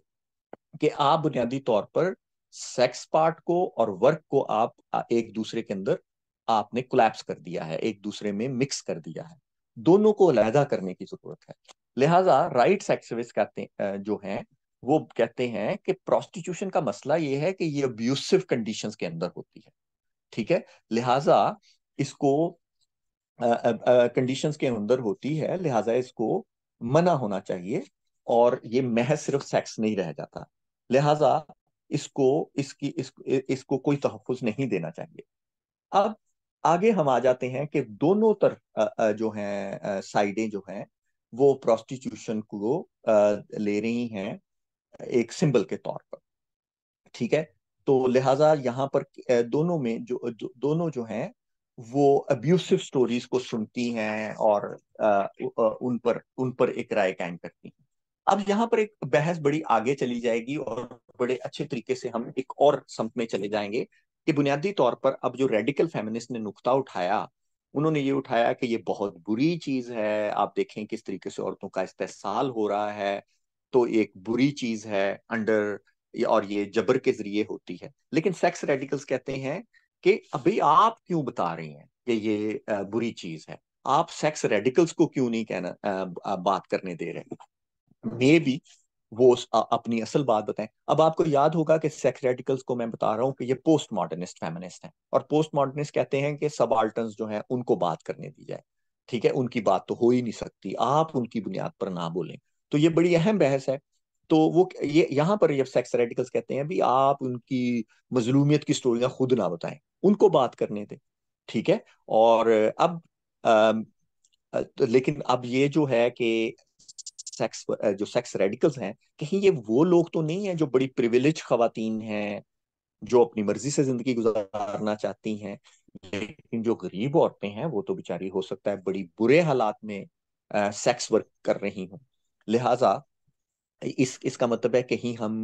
A: कि आप बुनियादी तौर पर सेक्स पार्ट को और वर्क को आप एक दूसरे के अंदर आपने कोलैप्स कर दिया है एक दूसरे में मिक्स कर दिया है दोनों को अलहदा करने की जरूरत है लिहाजा राइट सेक्सविस्ट कहते हैं जो है वो कहते हैं कि प्रोस्टिट्यूशन का मसला ये है कि ये अब्यूसिव कंडीशंस के अंदर होती है ठीक है लिहाजा इसको कंडीशंस के अंदर होती है लिहाजा इसको मना होना चाहिए और ये महज सिर्फ सेक्स नहीं रह जाता लिहाजा इसको इसकी इस, इसको कोई तहफ़ नहीं देना चाहिए अब आगे हम आ जाते हैं कि दोनों तरफ जो हैं साइडें जो हैं वो प्रोस्टिट्यूशन को ले रही हैं एक सिंबल के तौर पर ठीक है तो लिहाजा यहाँ पर दोनों में जो दो, दोनों जो हैं वो अब्यूसिव स्टोरीज को सुनती हैं और उन पर उन पर एक राय कायम करती हैं अब यहाँ पर एक बहस बड़ी आगे चली जाएगी और बड़े अच्छे तरीके से हम एक और संप में चले जाएंगे कि बुनियादी तौर पर अब जो रेडिकल फेमिनिस्ट ने नुकता उठाया उन्होंने ये उठाया कि ये बहुत बुरी चीज है आप देखें किस तरीके से औरतों का इस्तेसाल हो रहा है तो एक बुरी चीज है अंडर और ये जबर के जरिए होती है लेकिन सेक्स रेडिकल्स कहते हैं कि अभी आप क्यों बता रहे हैं कि ये बुरी चीज है आप सेक्स रेडिकल्स को क्यों नहीं कहना बात करने दे रहे मे बी वो अपनी असल बात बताएं अब आपको याद होगा कि सेक्रेटिकल्स को मैं बता रहा हूँ कि ये पोस्ट मॉडर्निस्ट फेमिनिस्ट हैं और पोस्ट मॉडर्निस्ट कहते हैं कि सब जो हैं उनको बात करने दी जाए ठीक है उनकी बात तो हो ही नहीं सकती आप उनकी बुनियाद पर ना बोलें तो ये बड़ी अहम बहस है तो वो ये यहाँ पर जब सेक्स रेडिकल्स कहते हैं भी आप उनकी मजलूमियत की स्टोरियां खुद ना बताएं उनको बात करने दें ठीक है और अब आ, तो लेकिन अब ये जो है कि सेक्स जो सेक्स रेडिकल्स हैं कहीं ये वो लोग तो नहीं है जो बड़ी प्रिविलेज खातन हैं जो अपनी मर्जी से जिंदगी गुजारना चाहती हैं लेकिन जो गरीब औरतें हैं वो तो बेचारी हो सकता है बड़ी बुरे हालात में आ, सेक्स वर्क कर रही हूँ लिहाजा इस इसका मतलब है कहीं हम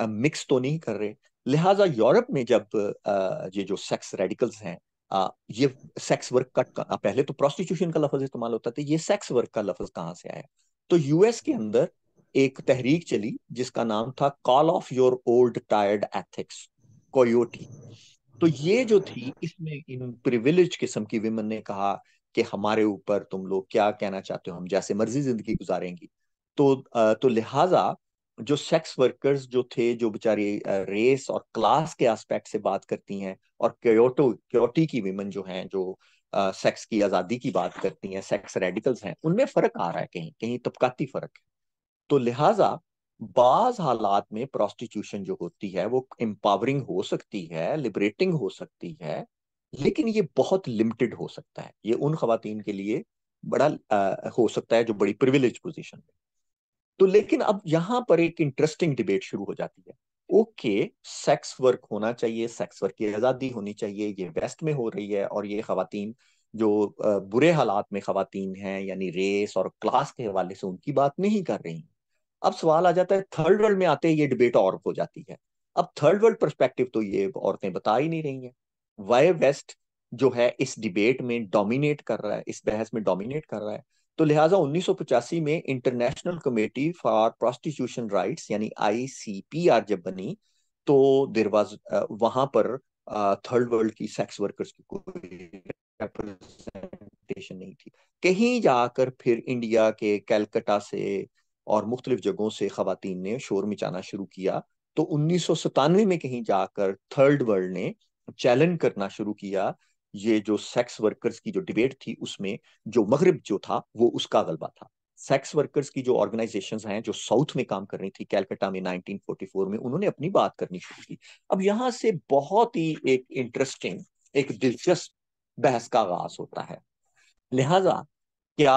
A: आ, मिक्स तो नहीं कर रहे लिहाजा यूरोप में जब आ, ये जो सेक्स रेडिकल्स हैं आ, ये सेक्स वर्क का पहले तो प्रोस्टिट्यूशन का लफज इस्तेमाल होता था ये सेक्स वर्क का लफज कहाँ से आया तो यूएस के अंदर एक तहरीक चली जिसका नाम था call off your old tired ethics COYOTE तो ये जो थी इसमें इन प्रिविलेज किस्म की विमन ने कहा कि हमारे ऊपर तुम लोग क्या कहना चाहते हो हम जैसे मर्जी जिंदगी गुजारेंगी तो तो लिहाजा जो सेक्स वर्कर्स जो थे जो बेचारी रेस और क्लास के एस्पेक्ट से बात करती हैं और क्योटो क्योटी की विमेन जो हैं जो सेक्स की आजादी की बात करती हैं सेक्स रेडिकल्स हैं उनमें फर्क आ रहा है कहीं कहीं तबकाती फर्क है तो लिहाजा बाज हालात में प्रोस्टिट्यूशन जो होती है वो एम्पावरिंग हो सकती है लिबरेटिंग हो सकती है लेकिन ये बहुत लिमिटेड हो सकता है ये उन खातन के लिए बड़ा आ, हो सकता है जो बड़ी प्रिविलेज पोजिशन में तो लेकिन अब यहाँ पर एक इंटरेस्टिंग डिबेट शुरू हो जाती है ओके सेक्स वर्क होना चाहिए सेक्स वर्क की आज़ादी होनी चाहिए ये वेस्ट में हो रही है और ये खातन जो बुरे हालात में खातन हैं यानी रेस और क्लास के हवाले से उनकी बात नहीं कर रही अब सवाल आ जाता है थर्ड वर्ल्ड में आते ये डिबेट और हो जाती है अब थर्ड वर्ल्ड परस्पेक्टिव तो ये औरतें बता ही नहीं रही हैं वाई वेस्ट जो है इस डिबेट में डोमिनेट कर रहा है इस बहस में डोमिनेट कर रहा है तो लिहाजा पचासी में international committee for prostitution rights यानी आईसीपीआर जब बनी तो देर uh, वहां पर थर्ड uh, वर्ल्ड की सेक्स वर्कर्स की कोई रिप्रेजेंटेशन नहीं थी कहीं जाकर फिर इंडिया के कैलकटा से और मुख्तलिफ जगहों से खातन ने शोर मचाना शुरू किया तो उन्नीस में कहीं जाकर थर्ड वर्ल्ड ने चैलेंज करना शुरू किया ये जो सेक्स वर्कर्स की जो डिबेट थी उसमें जो मगरब जो था वो उसका गलबा था सेक्स वर्कर्स की जो ऑर्गेनाइजेशंस हैं जो साउथ में काम कर रही थी कैलकटा में 1944 में उन्होंने अपनी बात करनी शुरू की अब यहाँ से बहुत ही एक इंटरेस्टिंग एक दिलचस्प बहस का आगाज होता है लिहाजा क्या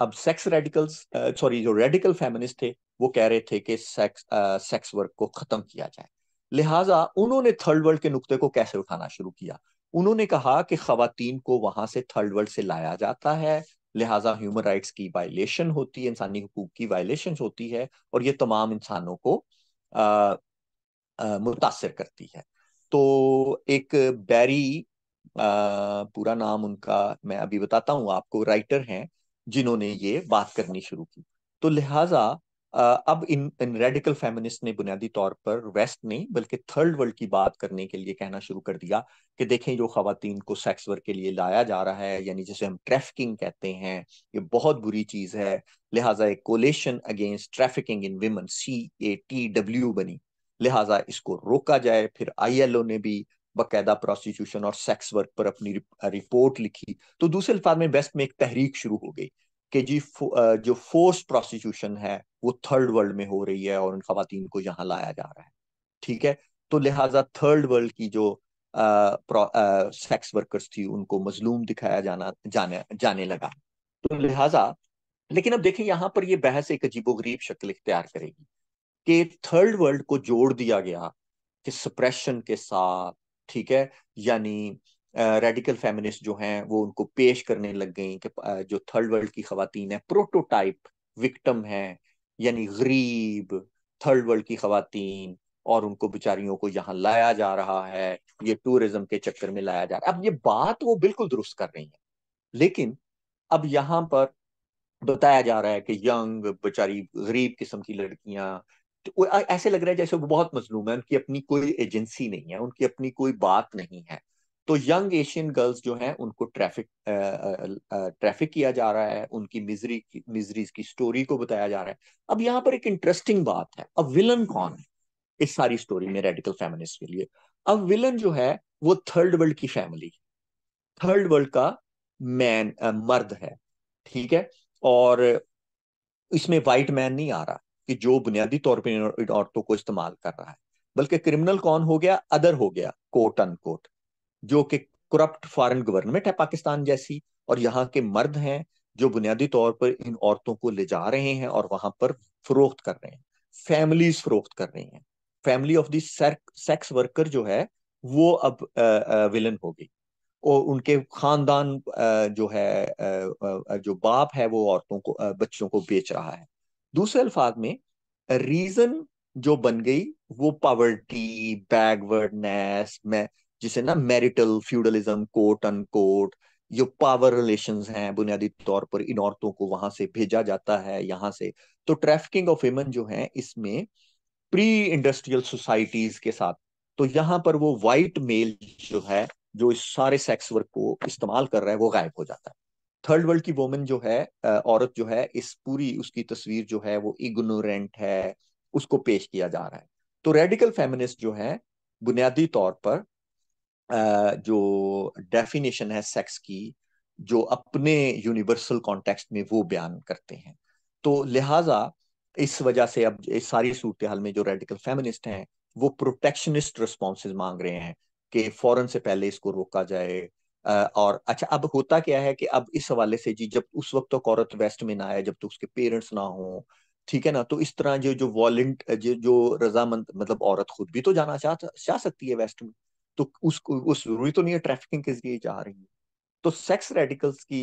A: अब सेक्स रेडिकल्स सॉरी जो रेडिकल फेमिनिस्ट थे वो कह रहे थे कि सेक्स सेक्स वर्क को खत्म किया जाए लिहाजा उन्होंने थर्ड वर्ल्ड के नुक्ते को कैसे उठाना शुरू किया उन्होंने कहा कि खातन को वहां से थर्ड वर्ल्ड से लाया जाता है लिहाजा ह्यूमन राइट्स की वायलेशन होती है इंसानी हकूक की वायलेशन होती है और ये तमाम इंसानों को मुतासर करती है तो एक बैरी आ, पूरा नाम उनका मैं अभी बताता हूँ आपको राइटर हैं जिन्होंने ये बात करनी शुरू की तो लिहाजा अब इन, इन रेडिकल फेमिनिस्ट ने बुनियादी तौर पर वेस्ट नहीं बल्कि थर्ड वर्ल्ड की बात करने के लिए कहना शुरू कर दिया कि देखें जो खातन को सेक्स वर्क के लिए लाया जा रहा है यानी जिसे हम ट्रैफिकिंग कहते हैं ये बहुत बुरी चीज है लिहाजा एक coalition against trafficking in women C A T W बनी लिहाजा इसको रोका जाए फिर आई एल ओ ने भी बाकायदा प्रोस्टिट्यूशन और सेक्स वर्क पर अपनी रिपोर्ट लिखी तो दूसरे अल्फाज में वेस्ट में एक तहरीक शुरू हो गई कि जी फो, जो फोर्स प्रोस्टिट्यूशन है वो थर्ड वर्ल्ड में हो रही है और उन खातन को यहाँ लाया जा रहा है ठीक है तो लिहाजा थर्ड वर्ल्ड की जो सेक्स वर्कर्स थी उनको मजलूम दिखाया जाना जाने जाने लगा तो लिहाजा लेकिन अब देखें यहाँ पर यह बहस एक गरीब शक्ल इख्तियार करेगी कि थर्ड वर्ल्ड को जोड़ दिया गया कि सप्रेशन के साथ ठीक है यानी रेडिकल फेमिनिस्ट जो हैं वो उनको पेश करने लग गई कि जो थर्ड वर्ल्ड की खातन है प्रोटोटाइप विक्टम है यानी गरीब थर्ड वर्ल्ड की खातन और उनको बेचारियों को यहाँ लाया जा रहा है ये टूरिज्म के चक्कर में लाया जा रहा है अब ये बात वो बिल्कुल दुरुस्त कर रही है लेकिन अब यहाँ पर बताया जा रहा है कि यंग बेचारी गरीब किस्म की लड़कियां तो ऐसे लग रहा है जैसे वो बहुत मजलूम है उनकी अपनी कोई एजेंसी नहीं है उनकी अपनी कोई बात नहीं है तो यंग एशियन गर्ल्स जो हैं उनको ट्रैफिक ट्रैफिक किया जा रहा है उनकी मिजरी मिजरीज की स्टोरी को बताया जा रहा है अब यहाँ पर एक इंटरेस्टिंग बात है अब विलन कौन है इस सारी स्टोरी में रेडिकल फेमिनिस्ट के लिए अब विलन जो है वो थर्ड वर्ल्ड की फैमिली थर्ड वर्ल्ड का मैन मर्द है ठीक है और इसमें वाइट मैन नहीं आ रहा कि जो बुनियादी तौर पर औरतों को इस्तेमाल कर रहा है बल्कि क्रिमिनल कौन हो गया अदर हो गया कोट अनकोट जो कि करप्ट फॉरेन गवर्नमेंट है पाकिस्तान जैसी और यहाँ के मर्द हैं जो बुनियादी तौर पर इन औरतों को ले जा रहे हैं और वहां पर फरोख्त कर रहे हैं फैमिलीज फरोख्त कर रही हैं फैमिली ऑफ सेक्स वर्कर जो है वो अब विलन हो गई और उनके खानदान जो है जो बाप है वो औरतों को बच्चों को बेच रहा है दूसरे अल्फाज में रीजन जो बन गई वो पावर्टी बैकवर्डनेस में जिसे ना मैरिटल फ्यूडलिज्म कोट अनकोट जो पावर रिलेशन हैं बुनियादी तौर पर इन औरतों को वहां से भेजा जाता है यहाँ से तो ट्रैफिकिंग ऑफ वेमन जो है इसमें प्री इंडस्ट्रियल सोसाइटीज के साथ तो यहाँ पर वो वाइट मेल जो है जो इस सारे सेक्स वर्क को इस्तेमाल कर रहा है वो गायब हो जाता है थर्ड वर्ल्ड की वोमेन जो है औरत जो है इस पूरी उसकी तस्वीर जो है वो इग्नोरेंट है उसको पेश किया जा रहा है तो रेडिकल फेमिनिस्ट जो है बुनियादी तौर पर जो डेफिनेशन है सेक्स की जो अपने यूनिवर्सल कॉन्टेक्स्ट में वो बयान करते हैं तो लिहाजा इस वजह से अब इस सारी सूरत हाल में जो रेडिकल फेमिनिस्ट हैं वो प्रोटेक्शनिस्ट रिस्पॉन्सेज मांग रहे हैं कि फौरन से पहले इसको रोका जाए और अच्छा अब होता क्या है कि अब इस हवाले से जी जब उस वक्त तो औरत वेस्ट में ना आए जब तक तो उसके पेरेंट्स ना हो ठीक है ना तो इस तरह जो जो वॉलेंट जो, जो रजामंद मतलब औरत खुद भी तो जाना चाह चाह सकती है वेस्ट में तो उसको वो जरूरी तो नहीं है ट्रैफिकिंग के जरिए जा रही है तो सेक्स रेडिकल्स की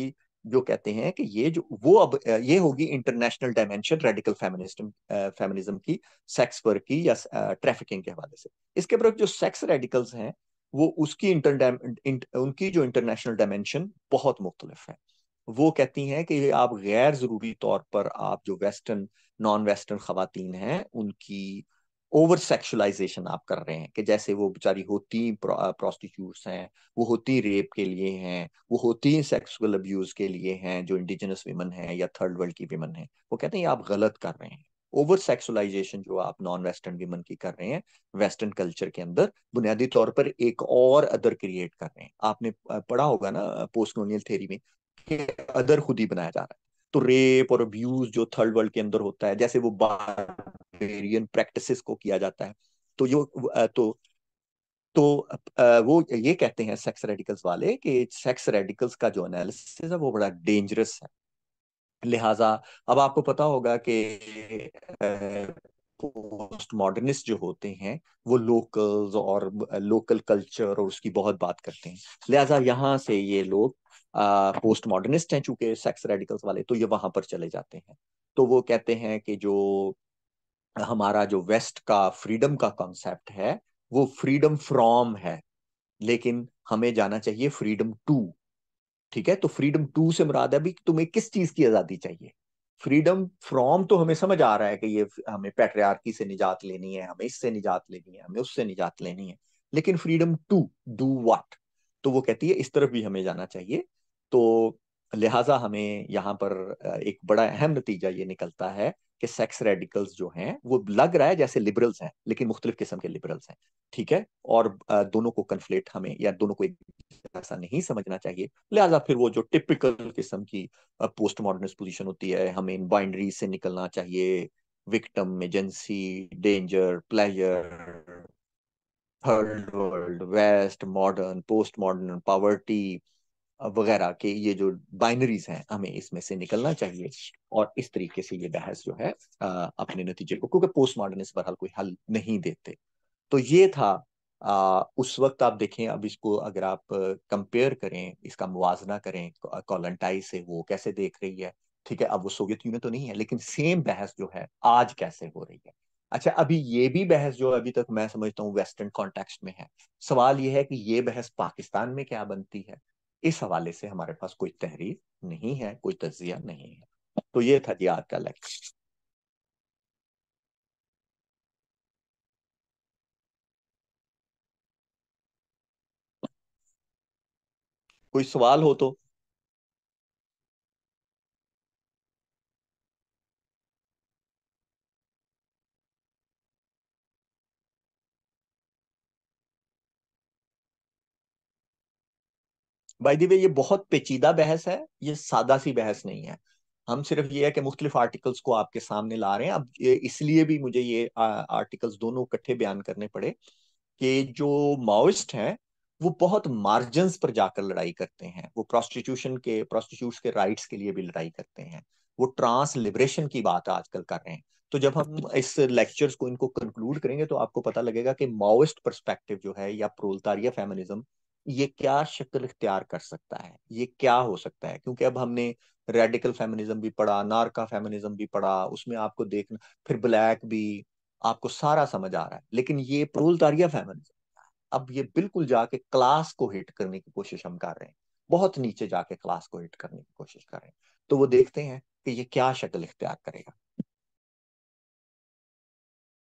A: जो कहते हैं कि ये जो वो अब ये होगी international dimension radical feminism feminism की सेक्स वर्क की या ट्रैफिकिंग के हवाले से इसके बरक जो सेक्स रेडिकल्स हैं वो उसकी इंटर इंट, उनकी जो इंटरनेशनल डायमेंशन बहुत मुख्तलिफ है वो कहती हैं कि आप गैर जरूरी तौर पर आप जो वेस्टर्न नॉन वेस्टर्न खातन हैं उनकी ओवर सेक्सुअलाइजेशन आप कर रहे हैं कि जैसे वो बेचारी होती प्रोस्टिट्यूट हैं वो होती रेप के लिए हैं वो होती सेक्सुअल अब्यूज के लिए हैं जो इंडिजिनस वीमन हैं या थर्ड वर्ल्ड की वीमन हैं वो कहते हैं आप गलत कर रहे हैं ओवर सेक्सुअलाइजेशन जो आप नॉन वेस्टर्न वीमन की कर रहे हैं वेस्टर्न कल्चर के अंदर बुनियादी तौर पर एक और अदर क्रिएट कर रहे हैं आपने पढ़ा होगा ना पोस्ट कॉलोनियल थेरी में कि अदर खुद ही बनाया जा रहा है तो रेप और अब्यूज जो थर्ड वर्ल्ड के अंदर होता है जैसे वो बार वेरियन प्रैक्टिसेस को किया जाता है तो जो तो तो वो ये कहते हैं सेक्स रेडिकल्स वाले कि सेक्स रेडिकल्स का जो एनालिसिस है वो बड़ा डेंजरस है लिहाजा अब आपको पता होगा कि पोस्ट मॉडर्निस्ट जो होते हैं वो लोकल्स और लोकल कल्चर और उसकी बहुत बात करते हैं लिहाजा यहाँ से ये लोग पोस्ट मॉडर्निस्ट हैं चूंकि सेक्स रेडिकल्स वाले तो ये वहां पर चले जाते हैं तो वो कहते हैं कि जो हमारा जो वेस्ट का फ्रीडम का कॉन्सेप्ट है वो फ्रीडम फ्रॉम है लेकिन हमें जाना चाहिए फ्रीडम टू ठीक है तो फ्रीडम टू से मुराद है भी तुम्हें किस चीज की आजादी चाहिए फ्रीडम फ्रॉम तो हमें समझ आ रहा है कि ये हमें पेट्रियार्की से निजात लेनी है हमें इससे निजात लेनी है हमें उससे निजात लेनी है लेकिन फ्रीडम टू डू वट तो वो कहती है इस तरफ भी हमें जाना चाहिए तो लिहाजा हमें यहाँ पर एक बड़ा अहम नतीजा ये निकलता है कि सेक्स रेडिकल्स जो हैं वो लग रहा है जैसे लिबरल्स हैं लेकिन मुख्तलिफ किस्म के लिबरल्स हैं ठीक है और दोनों को कन्फ्लेट हमें या दोनों को एक ऐसा नहीं समझना चाहिए लिहाजा फिर वो जो टिपिकल किस्म की पोस्ट मॉडर्निस्ट पोजिशन होती है हमें इन बाइंड्री से निकलना चाहिए victim agency danger pleasure third world west modern post modern poverty वगैरह के ये जो बाइनरीज हैं हमें इसमें से निकलना चाहिए और इस तरीके से ये बहस जो है आ, अपने नतीजे को क्योंकि पोस्ट मॉडर्न इस कोई हल नहीं देते तो ये था आ, उस वक्त आप देखें अब इसको अगर आप कंपेयर करें इसका मुवजना करें कॉलंटाई से वो कैसे देख रही है ठीक है अब वो सोवियत यूनियन तो नहीं है लेकिन सेम बहस जो है आज कैसे हो रही है अच्छा अभी ये भी बहस जो अभी तक मैं समझता हूँ वेस्टर्न कॉन्टेक्स्ट में है सवाल ये है कि ये बहस पाकिस्तान में क्या बनती है इस हवाले से हमारे पास कोई तहरीर नहीं है कोई तजिया नहीं है तो ये था जी आज का लेक्चर कोई सवाल हो तो भाई दी वे ये बहुत पेचीदा बहस है ये सादा सी बहस नहीं है हम सिर्फ ये है कि मुख्तलिफ आर्टिकल्स को आपके सामने ला रहे हैं अब इसलिए भी मुझे ये आर्टिकल्स दोनों इकट्ठे बयान करने पड़े कि जो माओइस्ट हैं वो बहुत मार्जिन पर जाकर लड़ाई करते हैं वो प्रोस्टिट्यूशन के प्रोस्टिट्यूट के राइट्स के लिए भी लड़ाई करते हैं वो ट्रांस लिबरेशन की बात आजकल कर रहे हैं तो जब हम इस लेक्चर्स को इनको कंक्लूड करेंगे तो आपको पता लगेगा कि माओइस्ट परस्पेक्टिव जो है या प्रोलतारिया फेमिनिज्म ये क्या शक्ल इख्तियार कर सकता है ये क्या हो सकता है क्योंकि अब हमने रेडिकल फेमिनिज्म भी पढ़ा नारका फेमिनिज्म भी पढ़ा उसमें आपको देखना फिर ब्लैक भी आपको सारा समझ आ रहा है लेकिन ये प्रोलतारिया फेमिनिज्म अब ये बिल्कुल जाके क्लास को हिट करने की कोशिश हम कर रहे हैं बहुत नीचे जाके क्लास को हिट करने की कोशिश कर रहे हैं तो वो देखते हैं कि ये क्या शक्ल इख्तियार करेगा